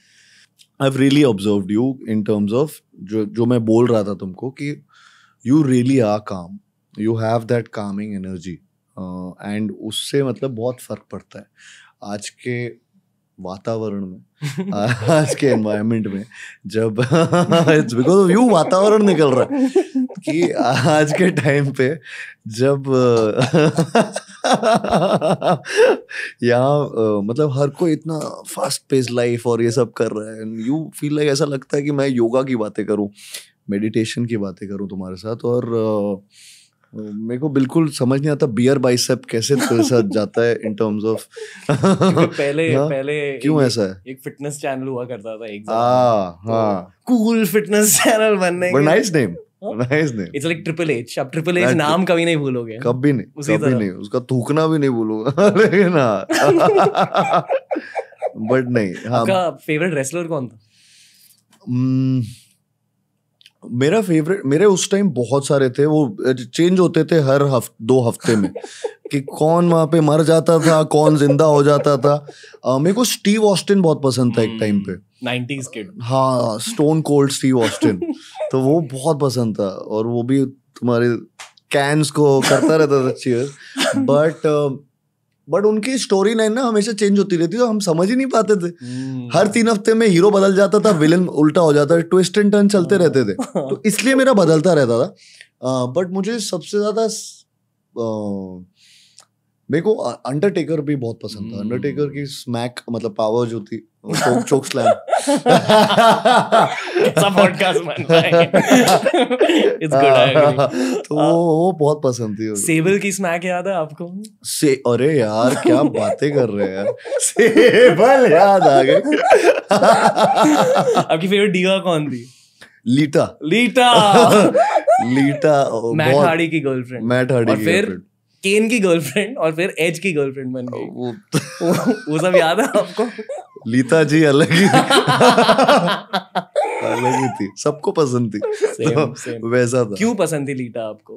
I have really observed you in terms of जो जो मैं बोल रहा था तुमको कि you really are calm you have that कामिंग energy and उससे मतलब बहुत फ़र्क पड़ता है आज के वातावरण में आज के एनवायरमेंट में जब इट्स बिकॉज ऑफ यू वातावरण निकल रहा है कि आज के टाइम पे जब यहाँ मतलब हर कोई इतना फास्ट पेस लाइफ और ये सब कर रहा है यू फील लाइक ऐसा लगता है कि मैं योगा की बातें करूँ मेडिटेशन की बातें करूँ तुम्हारे साथ और uh, तो मेरे को बिल्कुल समझ नहीं आता बियर बाइसेप कैसे साथ जाता है इन टर्म्स ऑफ पहले हा? पहले क्यों ऐसा है एक फिटनेस चैनल हुआ करता था एक हाँ हां कूल फिटनेस चैनल बनने but nice name nice name it's like triple H triple H नाम कभी नहीं भूलोगे कभी नहीं कभी नहीं उसका थूकना भी नहीं भूलोगा लेकिन बट हाँ। नहीं हाँ फेवरेट रेसलर कौन था hmm, मेरा फेवरेट मेरे उस टाइम बहुत सारे थे वो चेंज होते थे हर हफ, दो हफ्ते में कि कौन वहाँ पे मर जाता था कौन जिंदा हो जाता था uh, मेरे को स्टीव ऑस्टिन बहुत पसंद था एक टाइम hmm, पे किड हाँ स्टोन कोल्ड स्टीव ऑस्टिन तो वो बहुत पसंद था और वो भी तुम्हारे कैंस को करता रहता था चीयर बट बट उनकी स्टोरी लाइन ना हमेशा चेंज होती रहती तो हम समझ ही नहीं पाते थे हम्म। हर तीन हफ्ते में हीरो बदल जाता था विलन उल्टा हो जाता था ट्विस्ट एंड टर्न चलते रहते थे हाँ। तो इसलिए मेरा बदलता रहता था बट मुझे सबसे ज्यादा मेरे को अंडरटेकर भी बहुत पसंद था अंडरटेकर हम्म। की स्मैक मतलब पावर जो थी choke, choke slam. कैसा पॉडकास्ट बन रहा है इट्स गुड आई तो वो बहुत पसंद थी सेबल की स्मैक याद है आपको से अरे यार क्या बातें कर रहे हैं सेबल याद आ गए आपकी फेवरेट डीवा कौन थी Lita Lita Lita Matt Hardy की गर्लफ्रेंड मैट हार्डी की गर्लफ्रेंड केन की गर्लफ्रेंड और फिर एज की गर्लफ्रेंड बन गई वो वो सब याद है आपको लीता जी अलग ही अलग ही थी सबको पसंद थी same, तो same. वैसा था क्यों पसंद थी लीता आपको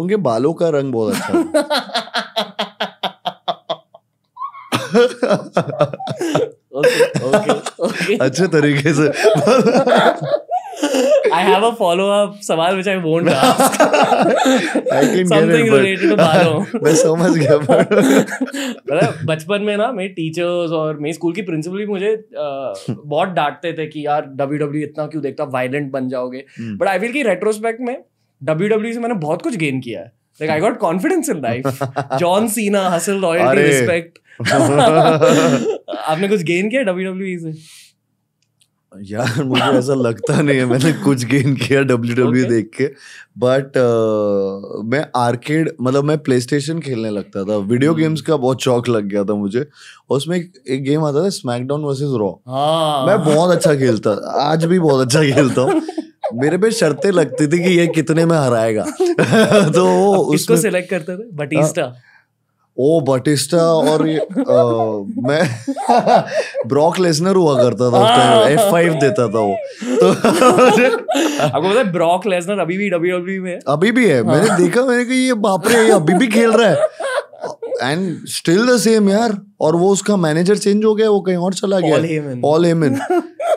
उनके बालों का रंग बहुत अच्छा ओके, ओके, ओके। अच्छे तरीके से I have a follow up सवाल which I won't ask. I can Something get it, related to बालों. मैं समझ गया पर मतलब बचपन में ना मेरे टीचर्स और मेरे स्कूल की प्रिंसिपल भी मुझे बहुत डांटते थे कि यार डब्ल्यू डब्ल्यू e इतना क्यों देखता वायलेंट बन जाओगे बट आई फील की रेट्रोस्पेक्ट में डब्ल्यू डब्ल्यू e से मैंने बहुत कुछ गेन किया है like i got confidence in life john cena hustle loyalty respect आपने कुछ गेन किया डब्ल्यू डब्ल्यू e से यार मुझे ऐसा लगता नहीं है मैंने कुछ गेन किया डब्ल्यू डब्ल्यू e okay. देख के बट uh, मैं आर्केड मतलब मैं प्ले स्टेशन खेलने लगता था वीडियो hmm. गेम्स का बहुत शौक लग गया था मुझे और उसमें एक, गेम आता था स्मैकडाउन वर्सेस रॉ मैं बहुत अच्छा खेलता आज भी बहुत अच्छा खेलता हूँ मेरे पे शर्तें लगती थी कि ये कितने में हराएगा तो वो उसको सिलेक्ट करते थे बटिस्टा ओ बटिस्टा और ये आ, मैं ब्रॉक लेसनर हुआ करता था एफ फाइव हाँ। देता था वो तो आपको पता है ब्रॉक लेसनर अभी भी डब्ल्यू डब्ल्यू e में अभी भी है मैंने हाँ। देखा मैंने कहा ये बाप रे ये अभी भी खेल रहा है एंड स्टिल द सेम यार और वो उसका मैनेजर चेंज हो गया वो कहीं और चला गया ऑल हेमन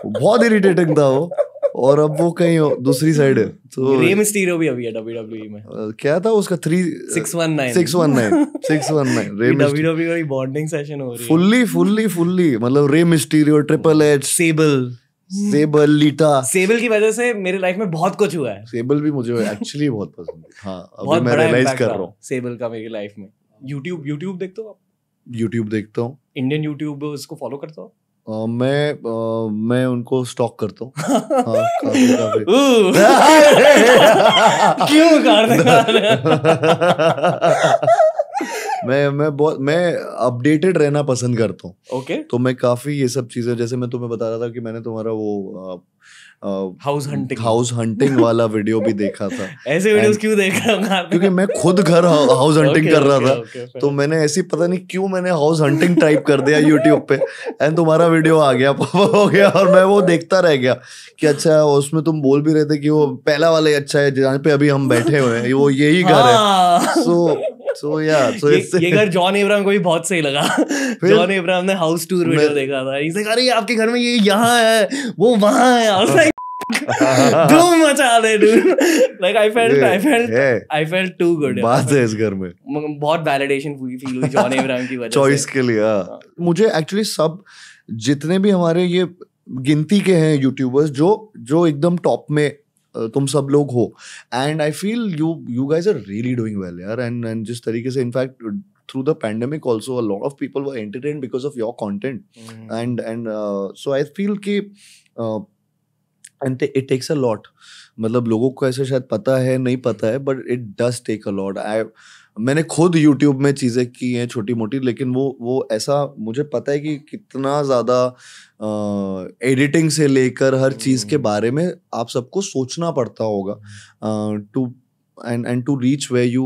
बहुत इरिटेटिंग था वो और अब वो कहीं दूसरी साइड है तो रे मिस्टीरियो भी अभी है डब्ल्यूडब्ल्यू e में क्या था उसका three six one nine six one nine six one nine Rey WW का बॉन्डिंग सेशन हो रही है फुल्ली फुल्ली फुल्ली मतलब Rey Mysterio triple H Sable Sable Lita Sable की वजह से मेरे लाइफ में बहुत कुछ हुआ है सेबल भी मुझे एक्चुअली बहुत पसंद है हाँ अभी मैं रियलाइज कर रहा हूँ सेबल का मेरी लाइफ में यूट्यूब यूट्यूब देखते हो आप यूट्यूब देखता हूँ इंडियन यूट्यूब उसको फॉलो करता हूँ मैं मैं उनको स्टॉक करता हूँ मैं मैं बहुत मैं अपडेटेड रहना पसंद करता हूँ ओके okay. तो मैं काफी ये सब चीजें जैसे मैं तुम्हें बता रहा था कि मैंने तुम्हारा वो हाउस हंटिंग हाउस हंटिंग वाला वीडियो भी देखा था ऐसे वीडियोस क्यों देख रहा हूँ क्योंकि मैं खुद घर हाउस हंटिंग okay, कर रहा okay, था okay, तो मैंने ऐसी पता नहीं क्यों मैंने हाउस हंटिंग टाइप कर दिया यूट्यूब पे एंड तुम्हारा वीडियो आ गया पापा हो गया और मैं वो देखता रह गया कि अच्छा उसमें तुम बोल भी रहे थे कि वो पहला वाला ही अच्छा है जहाँ पे अभी हम बैठे हुए हैं वो यही घर है सो हाँ। सो या सो ये घर जॉन एब्राहम को भी बहुत सही लगा जॉन एब्राहम ने हाउस टूर वीडियो देखा था इसे अरे आपके घर में ये यहाँ है वो वहाँ है और लाइक धूम मचा दे like I felt I felt I felt too good बात है इस घर में बहुत वैलिडेशन हुई फील हुई जॉन एब्राहम की वजह चॉइस के लिए हाँ। मुझे एक्चुअली सब जितने भी हमारे ये गिनती के हैं यूट्यूबर्स जो जो एकदम टॉप में तुम सब लोग हो and I feel you you guys are really doing well यार एंड एंड जिस तरीके से in fact through the pandemic also a lot of people were entertain because of your content and and so I feel कि and it takes a lot मतलब लोगों को ऐसे शायद पता है नहीं पता है but it does take a lot I मैंने खुद यूट्यूब में चीज़ें की हैं छोटी मोटी लेकिन वो वो ऐसा मुझे पता है कि कितना ज़्यादा एडिटिंग से लेकर हर चीज़ के हम्म। बारे में आप सबको सोचना पड़ता होगा to and and to reach where you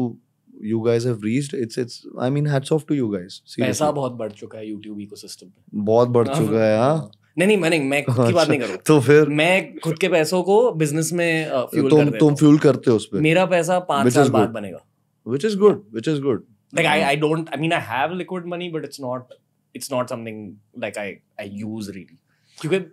you guys have reached it's it's I mean hats off to you guys पैसा बहुत बढ़ चुका है YouTube इकोसिस्टम पे बहुत बढ़ हाँ। चुका है हां नहीं नहीं मैं नहीं मैं खुद की बात नहीं करूँ तो फिर मैं खुद के पैसों को बिजनेस में फ्यूल तुम तुम फ्यूल करते हो उस मेरा पैसा साल बाद बनेगा which is good yeah. which is good like I, mm. I don't i mean i have liquid money but it's not it's not something like i i use really you get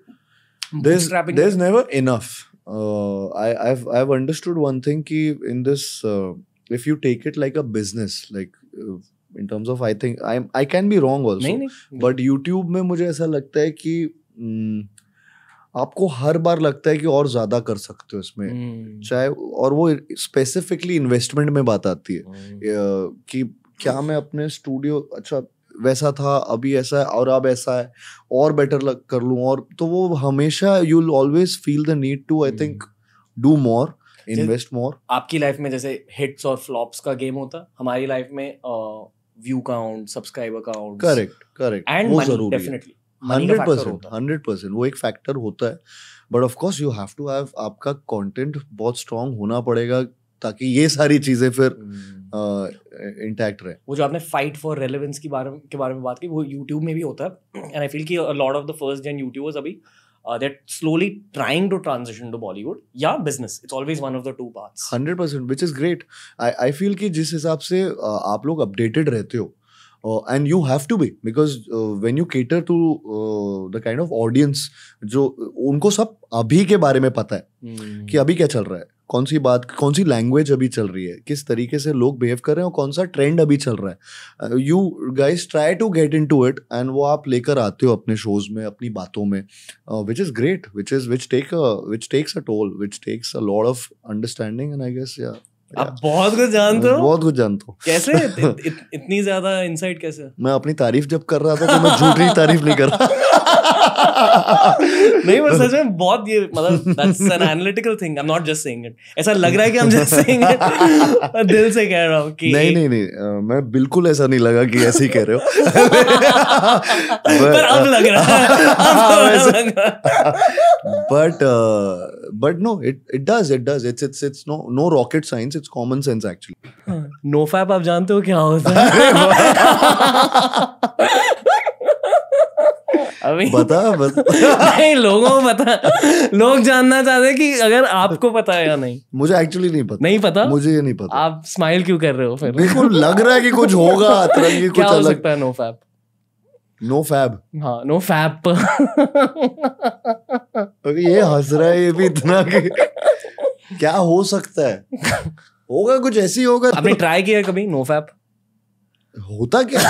there's there's it. never enough uh, i i've i've understood one thing ki in this uh, if you take it like a business like uh, in terms of i think i'm i can be wrong also nahin, nahin. but youtube mein mujhe aisa lagta hai ki mm, आपको हर बार लगता है कि और ज्यादा कर सकते हो इसमें हम्म। चाहे और वो स्पेसिफिकली इन्वेस्टमेंट में बात आती है हम्म। कि क्या मैं अपने स्टूडियो अच्छा वैसा था अभी ऐसा है और अब ऐसा है और बेटर लग कर लूँ और तो वो हमेशा you always feel the need to I think do more invest more आपकी लाइफ में जैसे हिट्स और फ्लॉप्स का गेम होता हमारी लाइफ में view count subscriber count correct correct and definitely hundred percent hundred percent वो एक फैक्टर होता है but of course you have to have आपका कॉन्टेंट बहुत स्ट्रांग होना पड़ेगा ताकि ये सारी चीजें फिर इंटैक्ट हम्म। रहे वो जो आपने फाइट फॉर रेलिवेंस की बारे के बारे में बात की वो यूट्यूब में भी होता है एंड आई फील की lot of the first gen YouTubers अभी that slowly trying to transition to Bollywood या business it's always one of the two parts hundred percent which is great I I feel कि जिस हिसाब से आप लोग updated रहते हो and you have to be because when you cater to the kind of audience जो उनको सब अभी के बारे में पता है hmm. कि अभी क्या चल रहा है कौन सी बात कौन सी लैंग्वेज अभी चल रही है किस तरीके से लोग बिहेव कर रहे हैं और कौन सा ट्रेंड अभी चल रहा है you guys try to get into it and वो आप लेकर आते हो अपने शोज में अपनी बातों में which is great which is which take which takes a toll which takes a lot of understanding and I guess या आप बहुत कुछ जानते हो बहुत कुछ जानते हो कैसे इत, इतनी ज्यादा इनसाइट कैसे मैं अपनी तारीफ जब कर रहा था तो मैं झूठी तारीफ नहीं कर रहा नहीं बस सच में बहुत ये मतलब that's an analytical thing I am not just saying it ऐसा लग रहा है कि I am just saying it दिल से कह रहा हूं कि नहीं नहीं नहीं आ, मैं बिल्कुल ऐसा नहीं लगा कि ऐसे ही कह रहे हो पर अब लग रहा है but but no it it does it does it's it's no no rocket science it's common sense actually no fap आप जानते हो क्या होता है बता बता नहीं लोगों को पता लोग जानना चाहते हैं कि अगर आपको पता है या नहीं मुझे एक्चुअली नहीं पता नहीं पता मुझे ये नहीं पता आप स्माइल क्यों कर रहे हो फिर बिल्कुल लग रहा है कि कुछ होगा तरंगी कुछ हो अलग सकता है नो फैप नो फैब हाँ नो फैप ये हंस रहा है ये भी इतना कि क्या हो सकता है होगा कुछ ऐसी होगा तो। आपने ट्राई किया कभी नो फैप होता क्या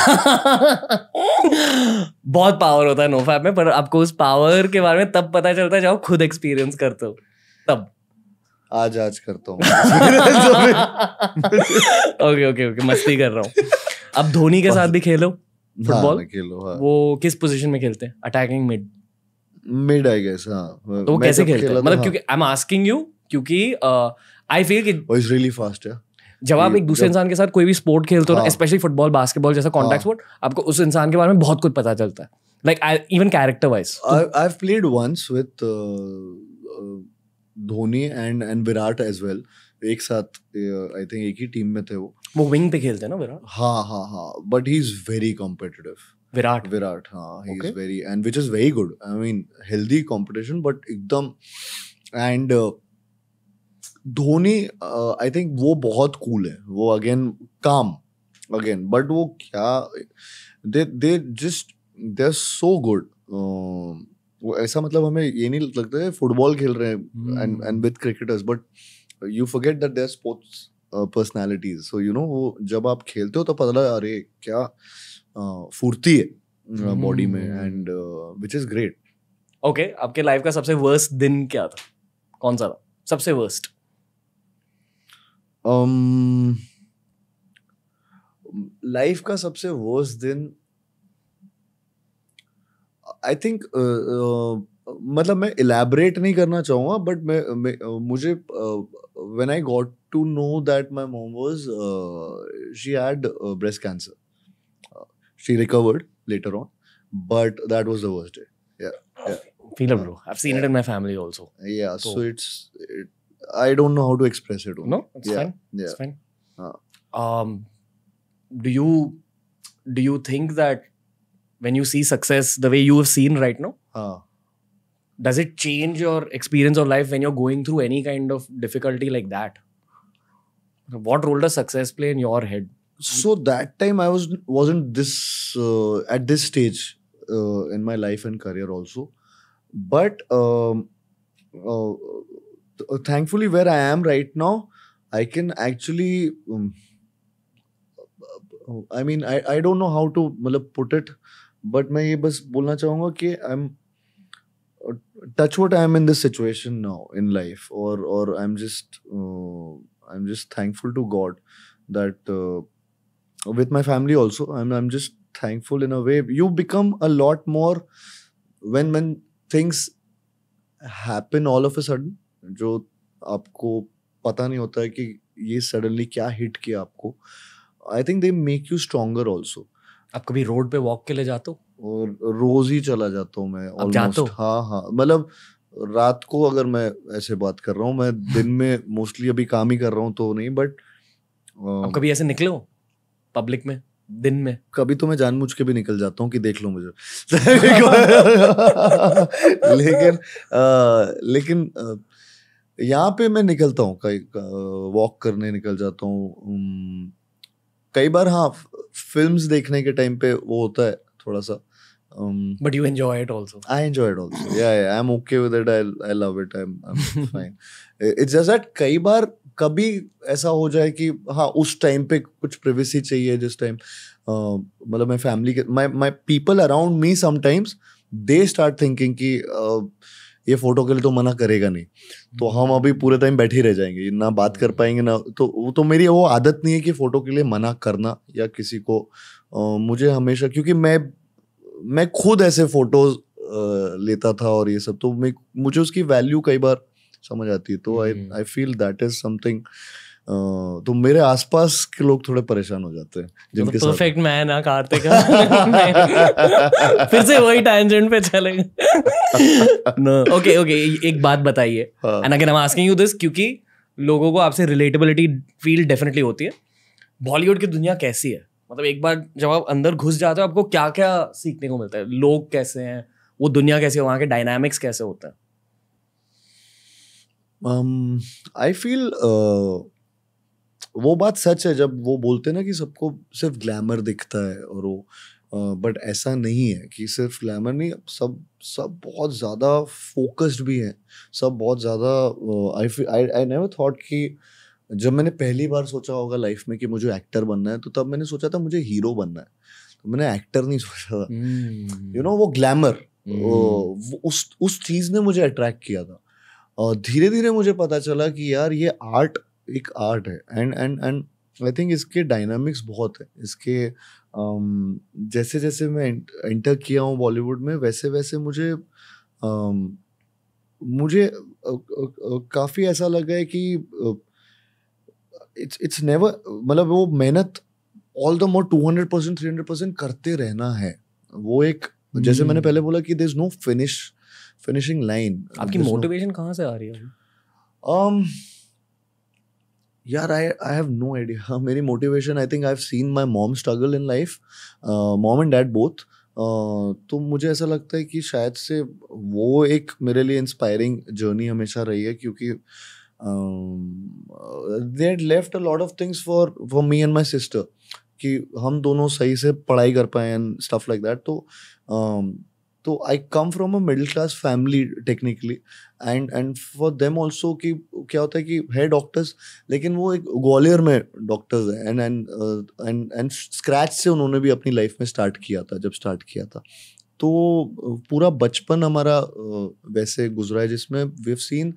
बहुत पावर होता है नो फैप में पर आपको उस पावर के बारे में तब पता चलता है जब खुद एक्सपीरियंस करते हो तब आज आज करता हूँ ओके ओके ओके मस्ती कर रहा हूँ अब धोनी के साथ भी खेलो फुटबॉल हाँ, खेलो हाँ। वो किस पोजीशन में खेलते हैं attacking mid mid I guess हाँ तो वो कैसे खेलते हैं मतलब हाँ। क्योंकि आई एम आस्किंग यू क्योंकि आई फील कि oh, really जब आप एक दूसरे इंसान के साथ कोई भी स्पोर्ट खेलते हो ना स्पेशली फुटबॉल बास्केटबॉल जैसा कॉन्टैक्ट स्पोर्ट हाँ। आपको उस इंसान के बारे में बहुत कुछ पता चलता है like even character wise I have played once with Dhoni and and Virat as well एक साथ आई uh, थिंक एक ही टीम में थे वो वो विंग पे खेलते हैं ना विराट हाँ हाँ हाँ but he is very competitive Virat Virat हाँ he is very and which is very good I mean healthy competition but एकदम and uh, Dhoni I uh, think वो बहुत कूल है वो अगेन काम अगेन बट वो क्या they they just they are so good वो ऐसा मतलब हमें ये नहीं लगता है फुटबॉल खेल रहे हैं and and with cricketers but you forget that they're sports personalities so you know वो जब आप खेलते हो तो पता लगा अरे क्या uh, फुर्ती है बॉडी uh, hmm. में and which is great okay आपके लाइफ का सबसे वर्स्ट दिन क्या था कौन सा था सबसे वर्स्ट लाइफ um, का सबसे वर्स्ट दिन आई थिंक uh, uh, मतलब मैं इलेबरेट नहीं करना चाहूंगा बट मैं, मैं uh, मुझे when I got to know that my mom was she had breast cancer she recovered later on but that was the worst day या feel bro I have seen it in my family also या so it's it I don't know how to express it. Only. No, it's yeah. fine. Yeah. It's fine. Uh. Um, do you do you think that when you see success the way you have seen right now, uh. does it change your experience of life when you're going through any kind of difficulty like that? What role does success play in your head? So that time I was wasn't this uh, at this stage uh, in my life and career also, but. Um, uh, uh, thankfully where i am right now i can actually um, uh, i mean I, I don't know how to malab, put it but main ye bas bolna chahunga i'm uh, touch what i am in this situation now in life or or i'm just i'm just thankful to god that with my family also i'm i'm just thankful in a way you become a lot more when when things happen all of a sudden जो आपको पता नहीं होता है कि ये suddenly क्या hit किया आपको I think they make you stronger also आप कभी रोड पे वॉक के लिए जाते हो और रोज ही चला जाता हूँ मैं ऑलमोस्ट हाँ हाँ मतलब रात को अगर मैं ऐसे बात कर रहा हूँ मैं दिन में मोस्टली अभी काम ही कर रहा हूँ तो नहीं बट आप कभी ऐसे निकले हो पब्लिक में दिन में कभी तो मैं जानबूझ के भी निकल जाता हूँ कि देख लो मुझे लेकिन आ, लेकिन आ, यहाँ पे मैं निकलता हूँ कई वॉक करने निकल जाता हूँ कई बार हाँ फिल्म देखने के टाइम पे वो होता है थोड़ा सा um, but you enjoy it also i enjoy it also yeah, yeah i'm okay with it i, I love it i'm, I'm fine it's just that कई बार कभी ऐसा हो जाए कि हाँ उस टाइम पे कुछ प्रिवेसी चाहिए जिस टाइम मतलब माई फैमिली के my my people around me sometimes they start thinking कि uh, ये फोटो के लिए तो मना करेगा नहीं तो हम अभी पूरे टाइम बैठे ही रह जाएंगे ना बात कर पाएंगे ना तो वो तो मेरी वो आदत नहीं है कि फोटो के लिए मना करना या किसी को आ, मुझे हमेशा क्योंकि मैं मैं खुद ऐसे फोटोज लेता था और ये सब तो मैं मुझे उसकी वैल्यू कई बार समझ आती है तो I I feel that is something तो मेरे आसपास के लोग थोड़े परेशान हो जाते हैं तो जिनके तो परफेक्ट मैन है कार्तिक फिर से वही टैंजेंट पे चले ओके ओके एक बात बताइए and again I am asking you this क्योंकि लोगों को आपसे रिलेटेबिलिटी फील डेफिनेटली होती है बॉलीवुड की दुनिया कैसी है मतलब एक बार जब आप अंदर घुस जाते हो आपको क्या क्या सीखने को मिलता है लोग कैसे हैं वो दुनिया कैसी है वहाँ के डायनामिक्स कैसे होते हैं आई um, फील वो बात सच है जब वो बोलते ना कि सबको सिर्फ ग्लैमर दिखता है और वो बट ऐसा नहीं है कि सिर्फ ग्लैमर नहीं सब सब बहुत ज़्यादा फोकस्ड भी हैं सब बहुत ज़्यादा आई आई आई नेवर थॉट कि जब मैंने पहली बार सोचा होगा लाइफ में कि मुझे एक्टर बनना है तो तब मैंने सोचा था मुझे हीरो बनना है तो मैंने एक्टर नहीं सोचा था यू hmm. नो वो ग्लैमर hmm. उस उस चीज़ ने मुझे अट्रैक्ट किया था धीरे धीरे मुझे पता चला कि यार ये आर्ट एक आर्ट है and and and I think इसके डायनामिक्स बहुत है इसके um, जैसे जैसे मैं एंटर किया हूँ बॉलीवुड में वैसे वैसे मुझे um, मुझे काफ़ी ऐसा लगा है कि इट्स इट्स नेवर मतलब वो मेहनत all the more two hundred percent three hundred percent करते रहना है वो एक hmm. जैसे मैंने हम्म। पहले बोला कि there is no finish finishing line आपकी मोटिवेशन no... कहाँ से आ रही है um, यार I I have no idea मेरी motivation I think I have seen my mom struggle in life mom and dad both तो मुझे ऐसा लगता है कि शायद से वो एक मेरे लिए इंस्पायरिंग जर्नी हमेशा रही है क्योंकि they left a lot of things for for me and my sister कि हम दोनों सही से पढ़ाई कर पाए एंड स्टफ लाइक दैट तो um, तो I come from a middle class family technically and and for them also कि क्या होता है कि है डॉक्टर्स लेकिन वो एक ग्वालियर में डॉक्टर्स हैं and and and and scratch से उन्होंने भी अपनी लाइफ में स्टार्ट किया था जब स्टार्ट किया था तो uh, पूरा बचपन हमारा uh, वैसे गुजरा है जिसमें वी सीन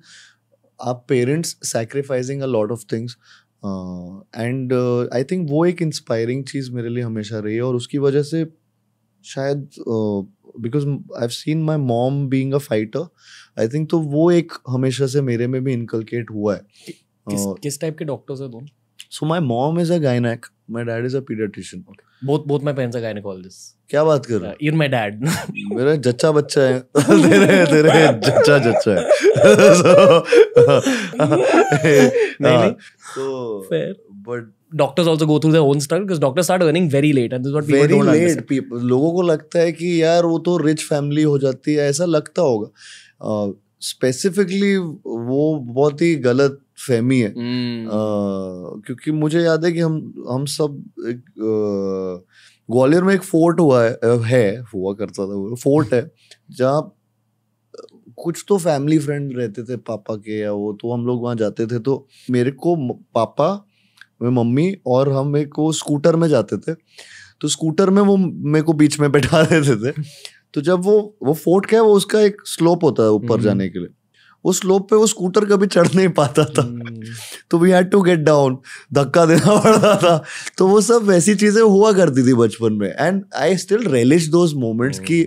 आप parents sacrificing a lot of things and I think वो एक इंस्पायरिंग चीज़ मेरे लिए हमेशा रही है और उसकी वजह से शायद because I have seen my mom being a fighter I think तो वो एक हमेशा से मेरे में भी इनकलकेट हुआ है किस किस टाइप के डॉक्टर्स हैं दोनों so my mom is a gynaec my dad is a paediatrician both both my parents are gynaecologist क्या बात कर रहे हो यूर माय डैड मेरा जच्चा बच्चा है तेरे तेरे जच्चा जच्चा है नहीं नहीं हाँ, तो fair but doctors also go through their own struggle because doctors start earning very late and this what people don't understand people लोगों को लगता है कि यार वो तो रिच फैमिली हो जाती है ऐसा लगता होगा स्पेसिफिकली uh, वो बहुत ही गलत फहमी है mm. uh, क्योंकि मुझे याद है कि हम हम सब एक, uh, ग्वालियर में एक फोर्ट हुआ है, है हुआ करता था वो फोर्ट है जहाँ कुछ तो फैमिली फ्रेंड रहते थे पापा के या वो तो हम लोग वहाँ जाते थे तो मेरे को पापा मेरी मम्मी और हम मेरे को स्कूटर में जाते थे तो स्कूटर में वो मेरे को बीच में बैठा देते थे तो जब वो वो फोर्ट क्या है वो उसका एक स्लोप होता है ऊपर हम्म। जाने के लिए वो स्लोप पे वो स्कूटर कभी चढ़ नहीं पाता था हम्म। तो we had to get down धक्का देना पड़ता था तो वो सब वैसी चीजें हुआ करती थी बचपन में and I still relish those moments की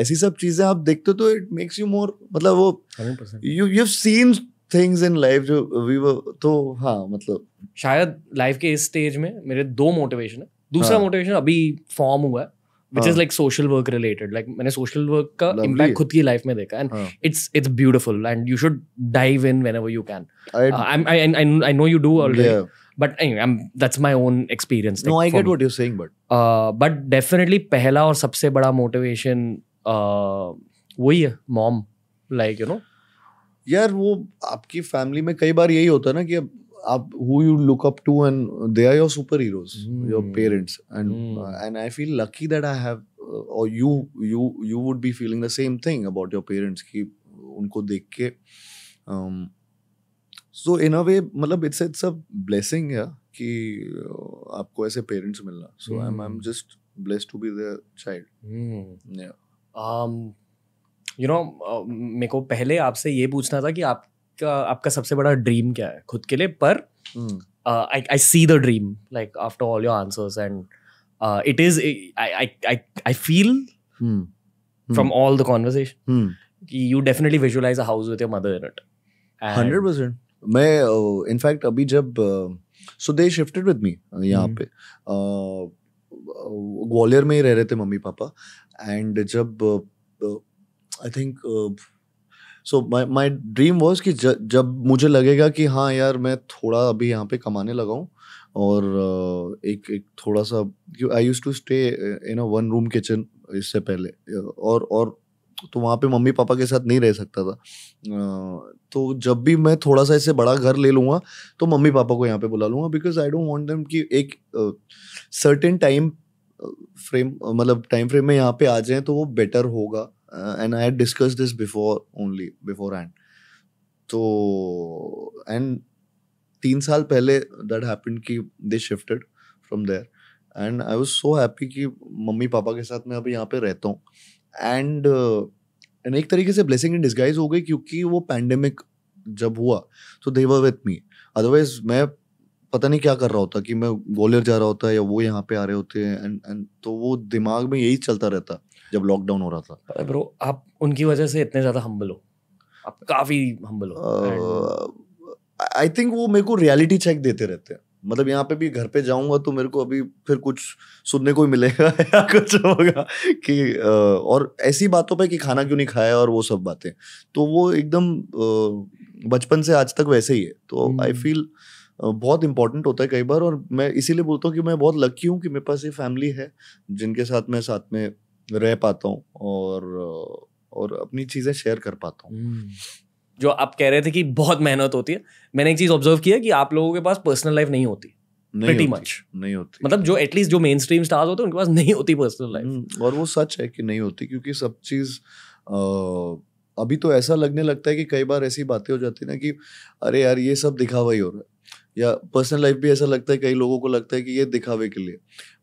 ऐसी सब चीजें आप देखते तो इट मेक्स यू मोर मतलब वो you you seen things in life जो वी वर तो हाँ मतलब शायद लाइफ के इस स्टेज में मेरे दो मोटिवेशन है दूसरा मोटिवेशन हाँ. अभी फॉर्म हुआ है which is like social work related like मैंने सोशल वर्क का इम्पैक्ट खुद की लाइफ में देखा and it's it's beautiful and you should dive in whenever you can I know you do already but that's my own experience no I get what you saying but but definitely पहला और सबसे बड़ा motivation uh, वही है mom like you know यार वो आपकी family में कई बार यही होता है ना कि आप who you look up to and they are your superheroes your parents and and I feel lucky that I have और you you you would be feeling the same thing about your parents कि उनको देख के सो इन अ वे मतलब it's it's a blessing है कि uh, आपको ऐसे पेरेंट्स मिलना so I am I am just blessed to be their child you know uh, मेरे को पहले आपसे ये पूछना था कि आपका आपका सबसे बड़ा ड्रीम क्या है खुद के लिए पर I see the dream like after all your answers and it is I feel from all the conversation you definitely visualise a house with your mother in it hundred percent मैं in fact uh, अभी जब सो they shifted with me यहाँ hmm. पे uh, Gwalior में ही रह रहे थे mummy पापा एंड जब I think so my my dream was कि ज, जब मुझे लगेगा कि हाँ यार मैं थोड़ा अभी यहाँ पे कमाने लगा हूँ और uh, एक एक थोड़ा सा I use to stay in a one room kitchen इससे पहले और और तो वहाँ पे मम्मी पापा के साथ नहीं रह सकता था uh, तो जब भी मैं थोड़ा सा इससे बड़ा घर ले लूँगा तो मम्मी पापा को यहाँ पे बुला लूँगा because I don't want them कि एक सर्टेन टाइम फ्रेम मतलब टाइम फ्रेम में यहाँ पे आ जाए तो वो बेटर होगा and I discuss this before only before and तो एंड तीन साल पहले दैट हैपन कि they shifted from there and I was so happy कि मम्मी पापा के साथ मैं अभी यहाँ पे रहता हूँ एंड एंड uh, एक तरीके से ब्लेसिंग इन डिस्गाइज हो गई क्योंकि वो पैंडमिक जब हुआ तो देवर विथ मी अदरवाइज मैं पता नहीं क्या कर रहा होता कि मैं ग्वालियर जा रहा होता या वो यहाँ पे आ रहे होते हैं एंड एंड तो वो दिमाग में यही चलता रहता जब लॉकडाउन हो रहा था अरे ब्रो आप उनकी वजह से इतने ज़्यादा हम्बल हो आप काफ़ी हम्बल हो आई थिंक वो मेरे को रियलिटी चेक देते रहते हैं मतलब यहाँ पे भी घर पे जाऊंगा तो मेरे को अभी फिर कुछ सुनने को ही मिलेगा या कुछ होगा कि और ऐसी बातों पे कि खाना क्यों नहीं खाया और वो सब बातें तो वो एकदम बचपन से आज तक वैसे ही है तो आई हम्म। फील बहुत इंपॉर्टेंट होता है कई बार और मैं इसीलिए बोलता हूँ कि मैं बहुत लकी हूँ कि मेरे पास ये फैमिली है जिनके साथ मैं साथ में रह पाता हूँ और और अपनी चीज़ें शेयर कर पाता हूँ हम्म। जो आप कह रहे थे कि बहुत मेहनत होती है मैंने एक चीज़ ऑब्जर्व किया कि आप लोगों के पास पर्सनल लाइफ नहीं होती नहीं मच नहीं होती मतलब जो एटलीस्ट जो मेन स्ट्रीम स्टार्स होते उनके पास नहीं होती हम्म, और वो सच है कि नहीं होती क्योंकि सब चीज़ अभी तो ऐसा लगने लगता है कि कई बार ऐसी बातें हो जाती है ना कि अरे यार ये सब दिखावा ही हो रहा है या पर्सनल लाइफ भी ऐसा लगता है कई लोगों को लगता है कि ये दिखावे के लिए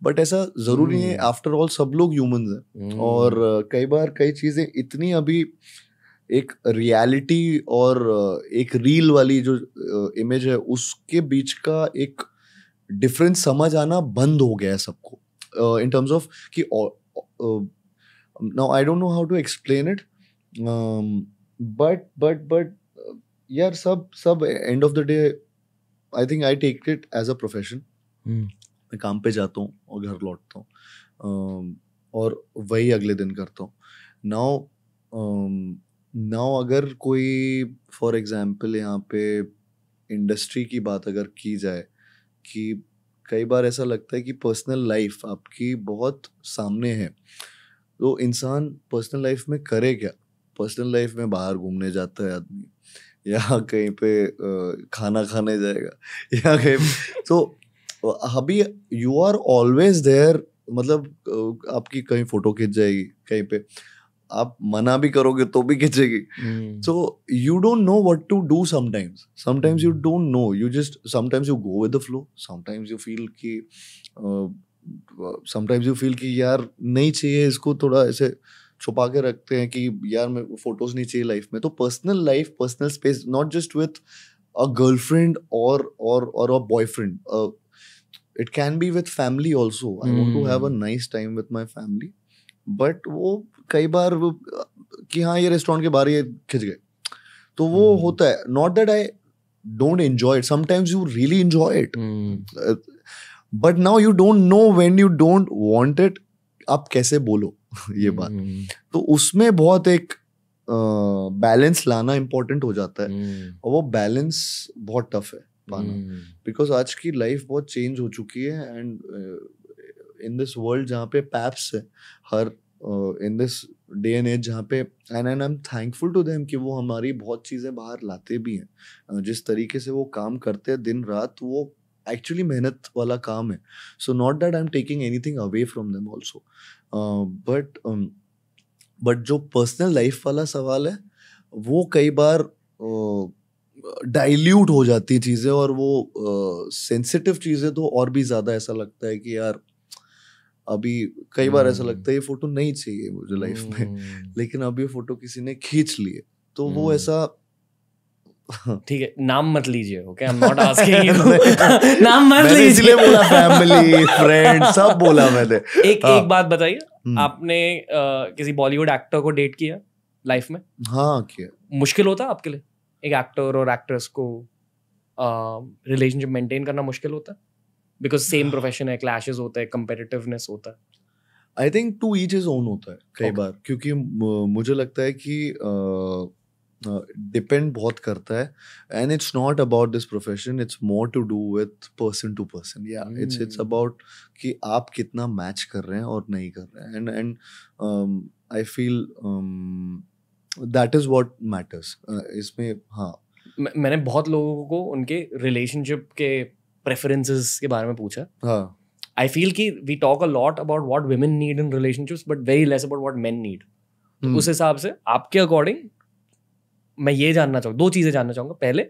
बट ऐसा जरूरी है आफ्टर हम्म। ऑल सब लोग ह्यूमन हैं हम्म। और कई बार कई चीज़ें इतनी अभी एक रियलिटी और एक रील वाली जो इमेज है उसके बीच का एक डिफरेंस समझ आना बंद हो गया है सबको इन टर्म्स ऑफ कि now I don't know how to explain it but but but यार सब सब end of the day I think I take it as a profession मैं काम पे जाता हूँ और घर लौटता हूँ और वही अगले दिन करता हूँ नाउ नाउ अगर कोई फॉर एग्ज़ाम्पल यहाँ पे इंडस्ट्री की बात अगर की जाए कि कई बार ऐसा लगता है कि पर्सनल लाइफ आपकी बहुत सामने है तो इंसान पर्सनल लाइफ में करे क्या पर्सनल लाइफ में बाहर घूमने जाता है आदमी या कहीं पे खाना खाने जाएगा या कहीं तो अभी यू आर ऑलवेज देयर मतलब आपकी कहीं फोटो खिंच जाएगी कहीं पे आप मना भी करोगे तो भी खिंचेगी so you don't know what to do sometimes sometimes you don't know you just sometimes you go with the flow sometimes you feel कि समटाइम्स यू फील कि यार नहीं चाहिए इसको थोड़ा ऐसे uh, छुपा के रखते हैं कि यार मेरे को फोटोज नहीं चाहिए लाइफ में तो personal life personal space not just with a girlfriend और और और a boyfriend it can be with family also I want to have a nice time with my family but वो कई बार वो, कि हाँ ये रेस्टोरेंट के बाहर ये खिंच गए तो वो mm. होता है not that I don't enjoy it sometimes you really enjoy it but now you don't know when you don't want it आप कैसे बोलो ये बात हम्म। तो उसमें बहुत एक बैलेंस लाना इम्पोर्टेंट हो जाता है हम्म। और वो बैलेंस बहुत टफ है पाना बिकॉज हम्म। आज की लाइफ बहुत चेंज हो चुकी है एंड इन दिस वर्ल्ड जहाँ पे पैप्स है हर in this day and age जहाँ पे and and I am thankful to them कि वो हमारी बहुत चीज़ें बाहर लाते भी हैं जिस तरीके से वो काम करते हैं दिन रात वो एक्चुअली मेहनत वाला काम है so not that I am taking anything away from them also but but um, जो पर्सनल लाइफ वाला सवाल है वो कई बार डाइल्यूट हो जाती है चीज़ें और वो सेंसिटिव चीज़ें तो और भी ज़्यादा ऐसा लगता है कि यार अभी कई बार ऐसा लगता है ये फोटो नहीं चाहिए मुझे लाइफ में हम्म। लेकिन अब ये फोटो किसी ने खींच लिए तो वो हम्म। ऐसा ठीक है नाम मत लीजिए okay I am not asking you नाम मत लीजिए इसलिए बोला फैमिली फ्रेंड सब बोला मैंने एक हाँ. एक बात बताइए हम्म। आपने आ, किसी बॉलीवुड एक्टर को डेट किया लाइफ में हाँ किया मुश्किल होता आपके लिए एक एक्टर और एक्ट्रेस को रिलेशनशिप मेंटेन करना मुश्किल होता है बिकॉज सेम प्रोफेशन है क्लैशेज होता है कंपेटिटिवनेस होता है I think to each is own होता है कई okay. बार क्योंकि मुझे लगता है कि uh, डिपेंड uh, बहुत करता है and it's not about this profession it's more to do with person to person या इट्स इट्स अबाउट कि आप कितना मैच कर रहे हैं और नहीं कर रहे हैं and and I feel that is what matters इसमें हाँ मैंने बहुत लोगों को उनके रिलेशनशिप के प्रेफरेंसेस के बारे में पूछा हाँ आई फील कि we talk a lot about what women need in relationship but very less about what man need उस हिसाब से आपके अकॉर्डिंग मैं ये जानना चाहूँगा दो चीज़ें जानना चाहूँगा पहले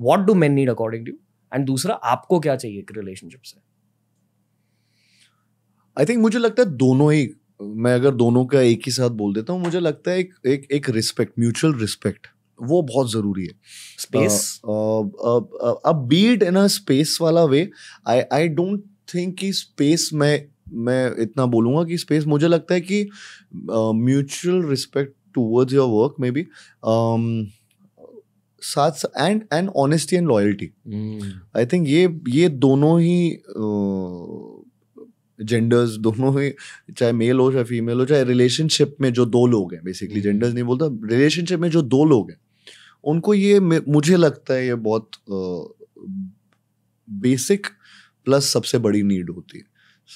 what do man need according to and दूसरा आपको क्या चाहिए एक रिलेशनशिप से आई थिंक मुझे लगता है दोनों ही मैं अगर दोनों का एक ही साथ बोल देता हूँ मुझे लगता है एक एक एक रिस्पेक्ट म्यूचुअल रिस्पेक्ट वो बहुत ज़रूरी है स्पेस अब बीट इन अ स्पेस वाला way I I don't think कि स्पेस मैं मैं इतना बोलूँगा कि स्पेस मुझे लगता है कि mutual uh, respect towards your work maybe um, साथ and and honesty and loyalty I think ये ये दोनों ही जेंडर्स दोनों ही चाहे मेल हो चाहे फीमेल हो चाहे रिलेशनशिप में जो दो लोग हैं बेसिकली जेंडर्स hmm. नहीं बोलता रिलेशनशिप में जो दो लोग हैं उनको ये मुझे लगता है ये बहुत बेसिक प्लस सबसे बड़ी नीड होती है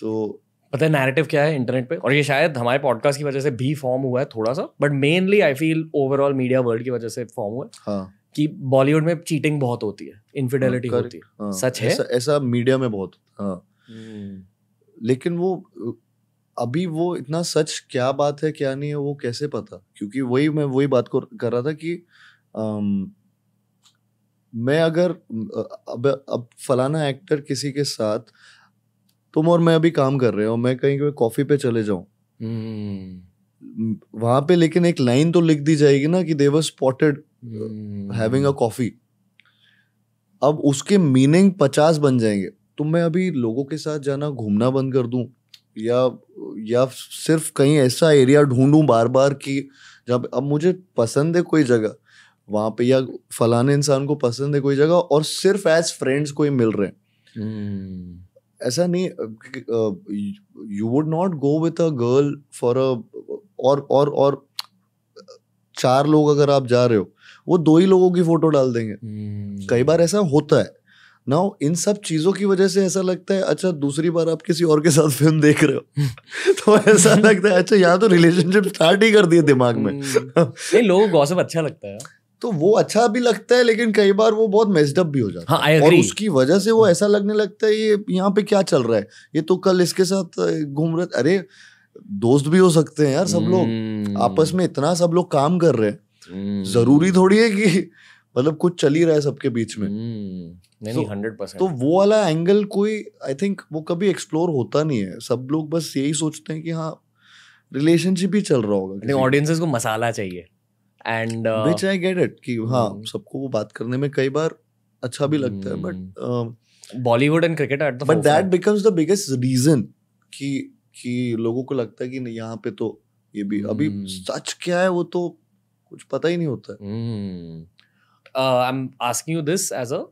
सो so, पता है नैरेटिव क्या है इंटरनेट पे और ये शायद हमारे पॉडकास्ट की वजह से भी फॉर्म हुआ है थोड़ा सा but mainly I feel overall media world की वजह से फॉर्म हुआ है हाँ. कि बॉलीवुड में चीटिंग बहुत होती है इनफिडेलिटी हाँ, होती है हाँ, सच है ऐसा, ऐसा मीडिया में बहुत हाँ. hmm. लेकिन वो अभी वो इतना सच क्या बात है क्या नहीं है वो कैसे पता क्योंकि वही मैं वही बात को कर रहा था कि आम, मैं अगर अब अब फलाना एक्टर किसी के साथ तुम और मैं अभी काम कर रहे हो मैं कहीं कॉफी पे चले जाऊं हम्म। वहां पे लेकिन एक लाइन तो लिख दी जाएगी ना कि they were spotted having a coffee अब उसके मीनिंग पचास बन जाएंगे तो मैं अभी लोगों के साथ जाना घूमना बंद कर दूं या या सिर्फ कहीं ऐसा एरिया ढूंढूं बार बार कि जब अब मुझे पसंद है कोई जगह वहां पे या फलाने इंसान को पसंद है कोई जगह और सिर्फ एज फ्रेंड्स कोई मिल रहे हैं hmm. ऐसा नहीं you would not go with a girl for a और और और चार लोग अगर आप जा रहे हो वो दो ही लोगों की फोटो डाल देंगे hmm. कई बार हम्म। ऐसा होता है ना इन सब चीज़ों की वजह से ऐसा लगता है अच्छा दूसरी बार आप किसी और के साथ फिल्म देख रहे हो तो ऐसा लगता है अच्छा यहाँ तो रिलेशनशिप स्टार्ट ही कर दिए दिमाग में hmm. लोगों को अच्छा लगता है तो वो अच्छा भी लगता है लेकिन कई बार वो बहुत मेस्डअप भी हो जाता हाँ, और उसकी वजह से वो ऐसा लगने लगता है ये यहाँ पे क्या चल रहा है ये तो कल इसके साथ घूम रहे अरे दोस्त भी हो सकते हैं यार सब hmm. लोग आपस में इतना सब लोग काम कर रहे हैं hmm. जरूरी थोड़ी है कि मतलब कुछ चल ही रहा है सबके बीच में hmm. हंड्रेड परसेंट तो-, तो वो वाला एंगल कोई आई थिंक वो कभी एक्सप्लोर होता नहीं है सब लोग बस यही सोचते हैं कि हाँ रिलेशनशिप ही चल रहा होगा ऑडियंसेस को मसाला चाहिए and which I get it कि हां hmm. सबको वो बात करने में कई बार अच्छा भी लगता है but Bollywood and cricket at the but that becomes the biggest reason कि कि लोगों को लगता है कि नहीं यहाँ पे तो ये भी hmm. अभी सच क्या है वो तो कुछ पता ही नहीं होता है I am asking you this as a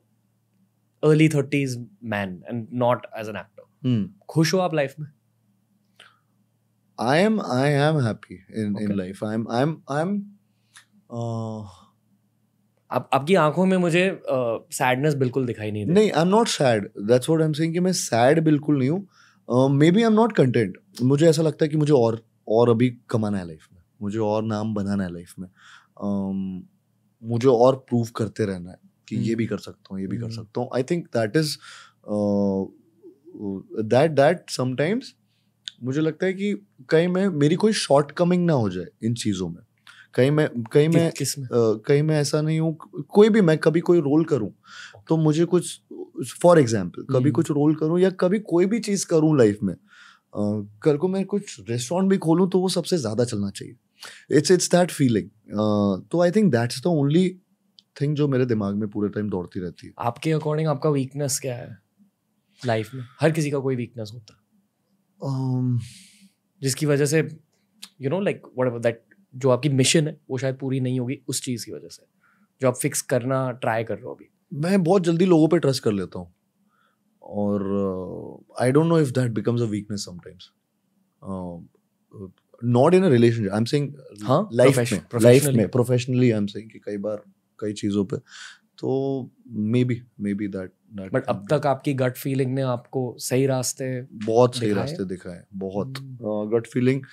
early thirties man and not as an actor खुश हो आप लाइफ में I am I am happy in in life I am I am I am आप, आपकी आंखों में मुझे सैडनेस uh, बिल्कुल दिखाई नहीं नहीं I am not sad that's what I am saying कि मैं सैड बिल्कुल नहीं हूँ maybe I am not content मुझे ऐसा लगता है कि मुझे और और अभी कमाना है लाइफ में मुझे और नाम बनाना है लाइफ में um, मुझे और प्रूव करते रहना है कि hmm. ये भी हम्म। कर सकता हूँ ये भी hmm. कर हम्म। सकता हूँ I think that is that that sometimes मुझे लगता है कि कहीं मैं मेरी कोई शॉर्ट ना हो जाए इन चीज़ों में कहीं मैं कहीं मैं कहीं मैं ऐसा नहीं हूँ कोई भी मैं कभी कोई रोल करूँ तो मुझे कुछ फॉर एग्जाम्पल कभी हम्म। कुछ रोल करूँ या कभी कोई भी चीज़ करूँ लाइफ में कल को मैं कुछ रेस्टोरेंट भी खोलूँ तो वो सबसे ज़्यादा चलना चाहिए इट्स इट्स दैट फीलिंग तो I think that's the only thing जो मेरे दिमाग में पूरे टाइम दौड़ती रहती है आपके अकॉर्डिंग आपका वीकनेस क्या है लाइफ में हर किसी का कोई वीकनेस होता है um, जिसकी वजह से you know like what that जो आपकी मिशन है वो शायद पूरी नहीं होगी उस चीज़ की वजह से जो आप फिक्स करना ट्राई कर रहे हो अभी मैं बहुत जल्दी लोगों पर ट्रस्ट कर लेता हूँ और I don't know if that becomes a weakness sometimes not in a relationship I am saying हाँ लाइफ में लाइफ में प्रोफेशनली आई एम सेइंग कि कई बार कई चीज़ों पे तो maybe maybe that but अब तक आपकी गट फीलिंग ने आपको सही रास्ते बहुत सही रास्ते दिखाए बहुत गट हम्म। फीलिंग uh,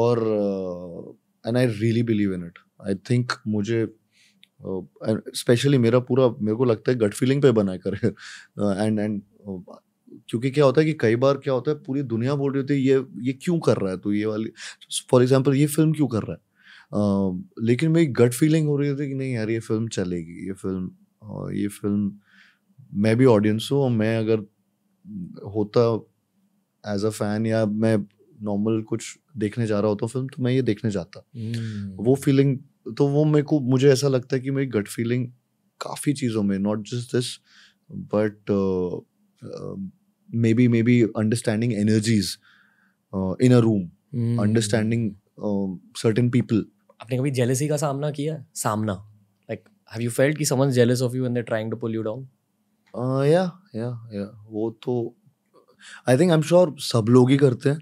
और uh, and I really believe in it I think मुझे स्पेशली uh, मेरा पूरा मेरे को लगता है गट फीलिंग पे बना कर एंड एंड क्योंकि क्या होता है कि कई बार क्या होता है पूरी दुनिया बोल रही होती है ये ये क्यों कर रहा है तो ये वाली फॉर एग्जाम्पल ये फिल्म क्यों कर रहा है uh, लेकिन मेरी गट फीलिंग हो रही थी कि नहीं यार ये फिल्म चलेगी ये फिल्म uh, ये फिल्म मैं भी ऑडियंस हूँ मैं अगर होता एज अ फैन या मैं नॉर्मल कुछ देखने जा रहा होता हूँ फिल्म तो मैं ये देखने जाता hmm. वो फीलिंग तो वो मेरे को मुझे ऐसा लगता है कि मेरी गट फीलिंग काफ़ी चीज़ों में not just this but maybe maybe understanding energies in a room understanding certain people आपने कभी जेलसी का सामना किया सामना लाइक हैव यू फेल्ट कि someone jealous of you and they trying to pull you down या या या वो तो I think I am sure सब लोग ही करते हैं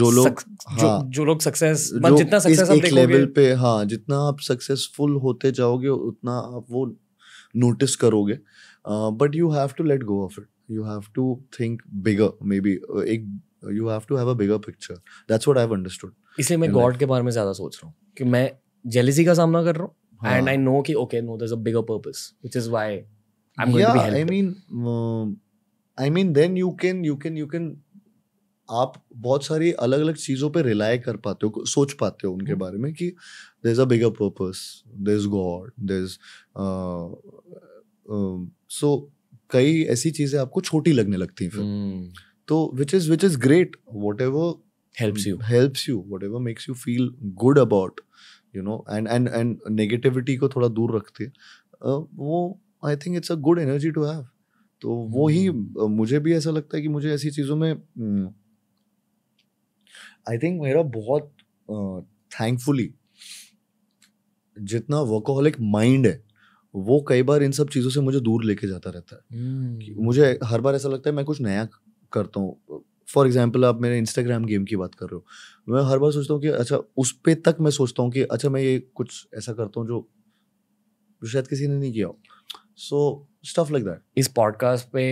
जो लोग हाँ, जो, जो लोग सक्सेस जो जितना सक्सेस आप देखोगे लेवल पे हाँ जितना आप सक्सेसफुल होते जाओगे उतना आप वो नोटिस करोगे but you have to let go of it you have to think bigger maybe एक you have to have a bigger picture that's what I have understood इसलिए मैं गॉड के बारे में ज्यादा सोच रहा हूँ कि मैं जेलिसी का सामना कर रहा हूँ हाँ। and i know ki okay no there's a bigger purpose which is why i'm going yeah, to be helped i mean I mean then you can you can you can आप बहुत सारी अलग अलग चीज़ों पे रिलाई कर पाते हो सोच पाते हो उनके हम्म। बारे में कि there is a bigger purpose there is God there is so कई ऐसी चीज़ें आपको छोटी लगने लगती हैं फिर हम्म। तो which is which is great whatever you helps you you ever makes you feel good about you know and and and negativity को थोड़ा दूर रखते uh, वो I think it's a good energy to have तो वो ही हम्म। मुझे भी ऐसा लगता है कि मुझे ऐसी चीज़ों में आई हम्म, थिंक मेरा बहुत थैंकफुली जितना वर्कोहलिक माइंड है वो कई बार इन सब चीज़ों से मुझे दूर लेके जाता रहता है कि हम्म। मुझे हर बार ऐसा लगता है मैं कुछ नया करता हूँ फॉर एग्जाम्पल आप मेरे इंस्टाग्राम गेम की बात कर रहे हो मैं हर बार सोचता हूँ कि अच्छा उस पर तक मैं सोचता हूँ कि अच्छा मैं ये कुछ ऐसा करता हूँ जो शायद किसी ने नहीं किया हो so so, stuff like that इस पॉडकास्ट पे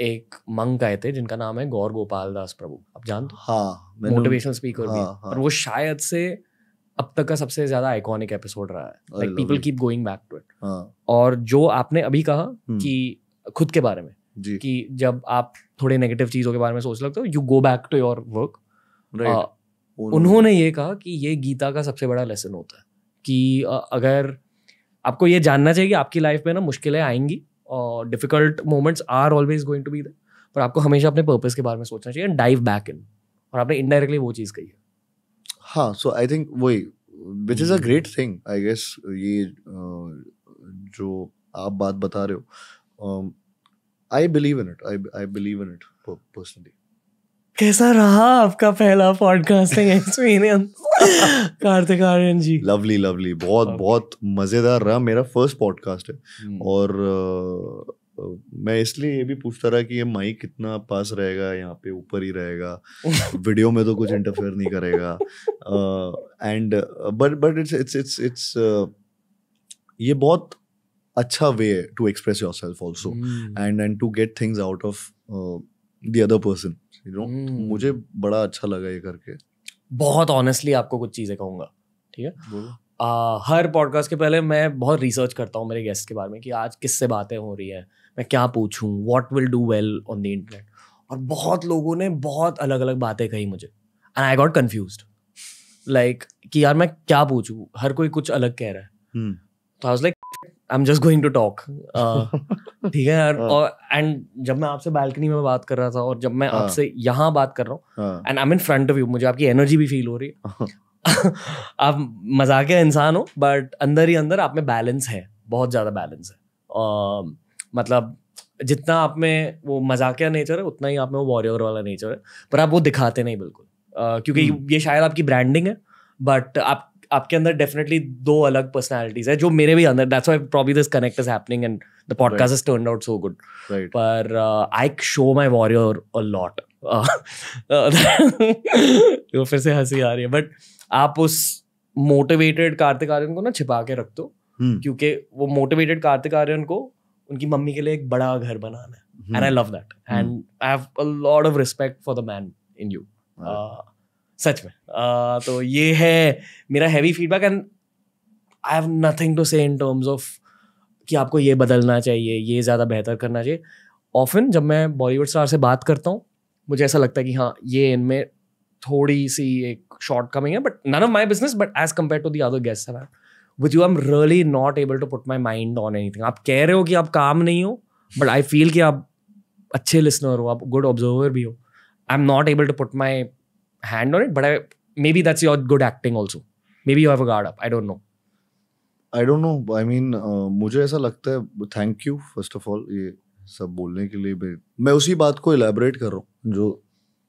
एक मंग आए थे जिनका नाम है गौर गोपाल दास प्रभु आप जानते हो हाँ मोटिवेशनल स्पीकर हाँ, भी हाँ. और वो शायद से अब तक का सबसे ज्यादा आइकॉनिक एपिसोड रहा है like people keep going back to it और जो आपने अभी कहा हुँ. हम्म। कि खुद के बारे में जी. कि जब आप थोड़े नेगेटिव चीजों के बारे में सोच लगते हो you go back to your work उन्होंने ये कहा कि ये गीता का सबसे बड़ा लेसन होता है कि अगर आपको ये जानना चाहिए कि आपकी लाइफ में ना मुश्किलें आएंगी difficult moments are always going to be the पर आपको हमेशा अपने पर्पज के बारे में सोचना चाहिए एंड डाइव बैक इन और आपने इनडायरेक्टली वो चीज़ कही है हाँ सो आई थिंक वही which is hmm. A great thing I guess ये जो आप बात बता रहे हो I believe in it I believe in it personally कैसा रहा आपका पहला podcasting experience Kartik Aaryan ji lovely lovely बहुत बहुत मज़ेदार रहा मेरा फर्स्ट पॉडकास्ट है hmm. और uh, मैं इसलिए ये भी पूछता रहा कि ये माइक कितना पास रहेगा यहाँ पे ऊपर ही रहेगा वीडियो में तो कुछ इंटरफेयर नहीं करेगा and but but it's it's it's it's ये बहुत अच्छा वे है to express yourself also and and to get things out of the other person you know तो हम्म। मुझे बड़ा अच्छा लगा ये करके बहुत ऑनेस्टली आपको कुछ चीज़ें कहूंगा ठीक है आ, हर पॉडकास्ट के पहले मैं बहुत रिसर्च करता हूँ मेरे गेस्ट के बारे में कि आज किससे बातें हो रही है मैं क्या पूछूँ what will do well on the internet और बहुत लोगों ने बहुत अलग अलग बातें कही मुझे and I got confuse like कि यार मैं क्या पूछूँ हर कोई कुछ अलग कह रहा है hmm. तो I like I am just going to talk ठीक है यार हाँ। और एंड जब मैं आपसे बालकनी में बात कर रहा था और जब मैं हाँ। आपसे यहाँ बात कर रहा हूँ and I am in front of you मुझे आपकी एनर्जी भी फील हो रही है हाँ। आप मजाकिया इंसान हो बट अंदर ही अंदर आप में बैलेंस है बहुत ज़्यादा बैलेंस है um, मतलब जितना आप में वो मजाकिया नेचर है उतना ही आप में वो वॉरियर वाला नेचर है पर आप वो दिखाते नहीं बिल्कुल uh, क्योंकि हम्म। ये शायद आपकी ब्रांडिंग है बट आप आपके अंदर डेफिनेटली दो अलग पर्सनैलिटीज है जो मेरे भी अंदर that's why probably this connect is happening and the podcast is turn out so good पर I show my warrior a lot फिर से हंसी आ रही है बट आप उस मोटिवेटेड कार्तिक आर्यन को ना छिपा के रख दो hmm. क्योंकि वो मोटिवेटेड कार्तिक आर्यन को उनकी मम्मी के लिए एक बड़ा घर बनाना है and I love that and I have a lot of respect for the man in you सच में तो ये है मेरा heavy feedback and I have nothing to say in terms of कि आपको ये बदलना चाहिए ये ज़्यादा बेहतर करना चाहिए ऑफन जब मैं बॉलीवुड स्टार से बात करता हूँ मुझे ऐसा लगता है कि हाँ ये इनमें थोड़ी सी एक शॉर्ट कमिंग है but none of my business but as compare to the other guest है which you am really not able to put my mind on anything आप कह रहे हो कि आप काम नहीं हो बट आई फील कि आप अच्छे लिसनर हो आप गुड ऑब्जर्वर भी हो I am not able to put my hand on it, but I maybe that's your good acting also. Maybe you have a guard up. I don't know. I don't know. I mean, uh, मुझे ऐसा लगता है thank you first of all ये सब बोलने के लिए भी मैं उसी बात को एलेबरेट कर रहा हूँ जो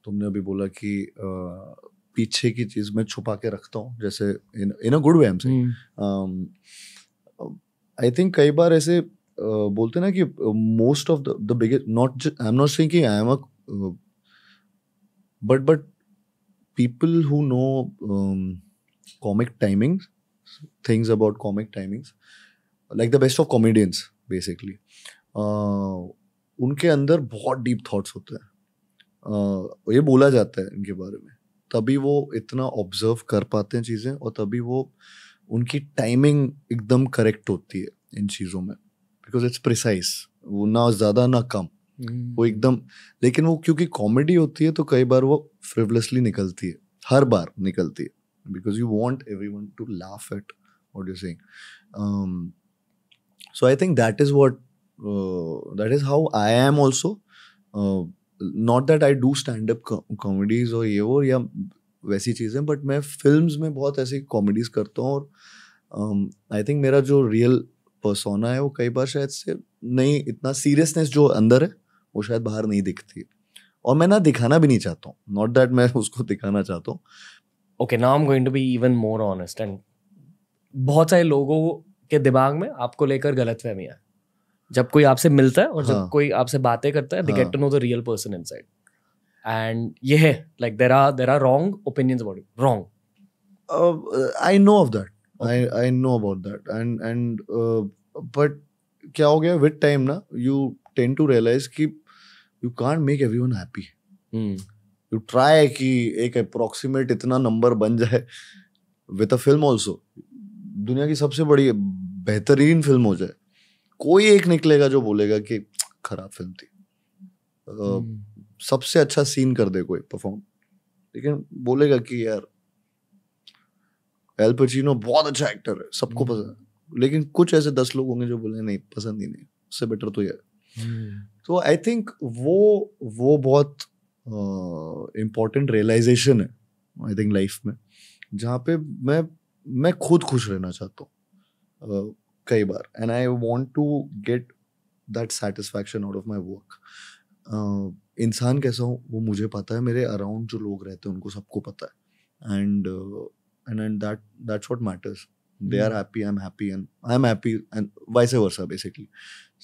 तुमने अभी बोला कि uh, पीछे की चीज़ मैं छुपा के रखता हूँ जैसे इन अ गुड वे एम से आई थिंक कई बार ऐसे uh, बोलते ना कि most of the biggest not I am not sing I am a but but people who know um, comic timings, things about comic timings, like the best of comedians, basically, uh, उनके अंदर बहुत deep thoughts होते हैं uh, ये बोला जाता है इनके बारे में तभी वो इतना ऑब्जर्व कर पाते हैं चीज़ें और तभी वो उनकी टाइमिंग एकदम करेक्ट होती है इन चीज़ों में बिकॉज इट्स प्रिसाइज वो ना ज़्यादा ना कम वो हम्म। एकदम लेकिन वो क्योंकि कॉमेडी होती है तो कई बार वो फ्रिवलेसली निकलती है हर बार निकलती है because you want everyone to laugh at what you sang so I think that is what that is how I am also not that I do stand up comedies और ये वो या वैसी चीज़ें बट मैं film में बहुत ऐसी कॉमेडीज करता हूँ और आई um, थिंक मेरा जो रियल पर्सोना है वो कई बार शायद से नहीं इतना सीरियसनेस जो अंदर है वो शायद बाहर नहीं दिखती और मैं ना दिखाना भी नहीं चाहता हूँ नॉट दैट मैं उसको दिखाना चाहता हूँ okay now am going to be even more honest and बहुत सारे लोगों के दिमाग में आपको लेकर गलत फहमी है जब कोई आपसे मिलता है और हाँ. जब कोई आपसे बातें करता है they get to know the real person inside and ये है like there are there are wrong opinions about you wrong I know of that I I know about that and and but क्या हो गया with time ना you tend to realise कि you can't make everyone happy you try कि एक approximate इतना number बन जाए विद अ फिल्म ऑल्सो दुनिया की सबसे बड़ी बेहतरीन फिल्म हो जाए कोई एक निकलेगा जो बोलेगा कि खराब फिल्म थी uh, सबसे अच्छा सीन कर दे कोई परफॉर्म लेकिन बोलेगा कि यार एल पचीनो बहुत अच्छा एक्टर है सबको hmm. पसंद लेकिन कुछ ऐसे दस लोग होंगे जो बोले नहीं पसंद ही नहीं उससे बेटर तो यार तो आई थिंक वो वो बहुत इम्पोर्टेंट रियलाइजेशन है आई थिंक लाइफ में जहाँ पे मैं मैं खुद खुश रहना चाहता हूँ कई बार and I want to get that satisfaction out of my work इंसान कैसा हूँ वो मुझे पता है मेरे अराउंड जो लोग रहते हैं उनको सबको पता है and and and that that's what matters they are happy I am happy and I am happy and vice versa basically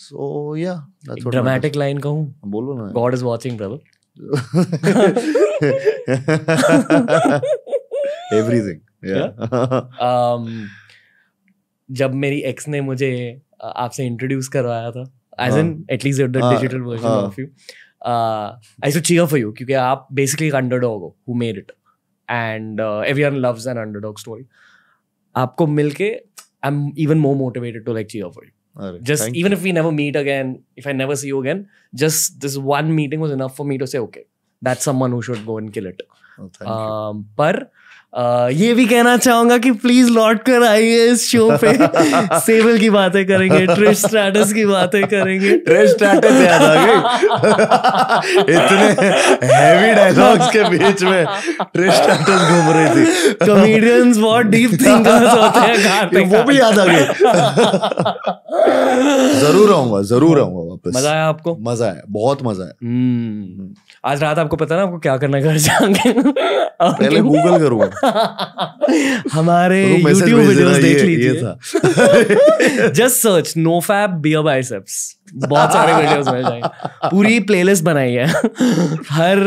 so या ड्रामेटिक लाइन कहूँ बोलो ना God is watching brother everything जब मेरी एक्स ने मुझे आपसे इंट्रोड्यूस करवाया था as in at least digital version of you I should cheer for you क्योंकि आप बेसिकली एक अंडरडॉग हो who made it and everyone loves N underdog story आपको मिलके I am even more motivated to like cheer for you Just even you. if we never meet again, if I never see you again, just this one meeting was enough for me to say, okay, that's someone who should go and kill it. Oh, um, but ये भी कहना चाहूंगा कि please लौट कर आइए इस show पे सेवल की बातें करेंगे ट्रिश स्ट्रैटस की बातें करेंगे ट्रिश स्ट्रैटस याद आ गई इतने हैवी डायलॉग्स के बीच में ट्रिश स्ट्रैटस घूम रही थी कॉमेडियंस बहुत डीप थिंकर्स होते हैं वो भी याद आ गई जरूर आऊंगा जरूर आऊंगा वापस मजा आया आपको मजा आया बहुत मजा आया हम्म। आज रात आपको पता ना आपको क्या करना घर जाके पहले गूगल करूंगा हमारे तो YouTube वीडियोस देख लीजिए just search no fab BeerBiceps बहुत सारे वीडियोस मिल जाएंगे पूरी प्लेलिस्ट बनाई है हर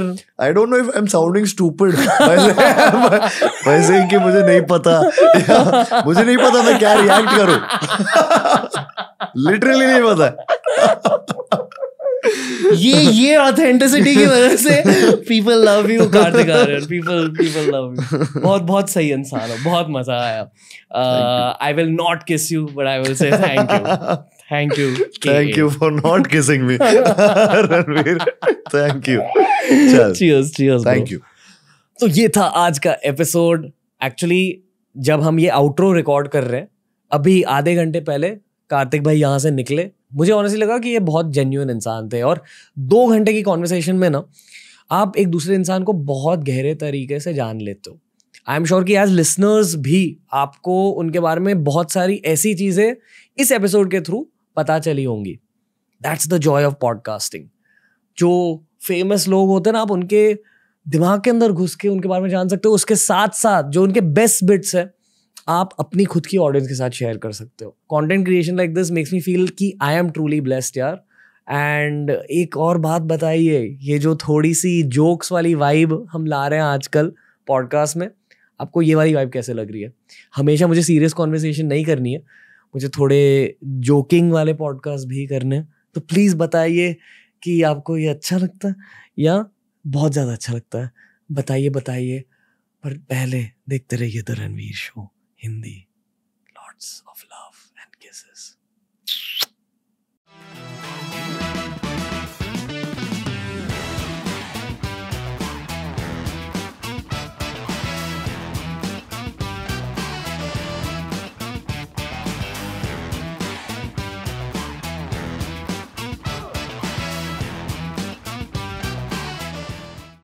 I don't know if I am sounding stupid वैसे कि मुझे नहीं पता मुझे नहीं पता मैं क्या रिएक्ट करूं लिटरली नहीं पता ये ये ऑथेंटिसिटी की वजह से people love you Kartik Aaryan people people love you बहुत बहुत सही इंसान हो बहुत मजा आया I will not kiss you but I will say thank you thank you thank you for not kissing me Ranveer thank you cheers cheers thank you तो ये था आज का एपिसोड एक्चुअली जब हम ये आउटरो रिकॉर्ड कर रहे हैं अभी आधे घंटे पहले कार्तिक भाई यहाँ से निकले मुझे ऑनेस्टली लगा कि ये बहुत जेन्यून इंसान थे और दो घंटे की कॉन्वर्सेशन में ना आप एक दूसरे इंसान को बहुत गहरे तरीके से जान लेते हो आई एम श्योर कि एज लिसनर्स भी आपको उनके बारे में बहुत सारी ऐसी चीज़ें इस एपिसोड के थ्रू पता चली होंगी that's the joy of podcasting जो फेमस लोग होते हैं ना आप उनके दिमाग के अंदर घुस के उनके बारे में जान सकते हो उसके साथ साथ जो उनके बेस्ट बिट्स हैं आप अपनी खुद की ऑडियंस के साथ शेयर कर सकते हो content creation like this makes me feel कि आई एम ट्रूली ब्लेस्ड यार एंड एक और बात बताइए ये जो थोड़ी सी जोक्स वाली वाइब हम ला रहे हैं आजकल पॉडकास्ट में आपको ये वाली वाइब कैसे लग रही है हमेशा मुझे सीरियस कॉन्वर्सेशन नहीं करनी है मुझे थोड़े जोकिंग वाले पॉडकास्ट भी करने हैं तो प्लीज़ बताइए कि आपको ये अच्छा लगता है या बहुत ज़्यादा अच्छा लगता है बताइए बताइए पर पहले देखते रहिए the Ranveer show Hindi, lots of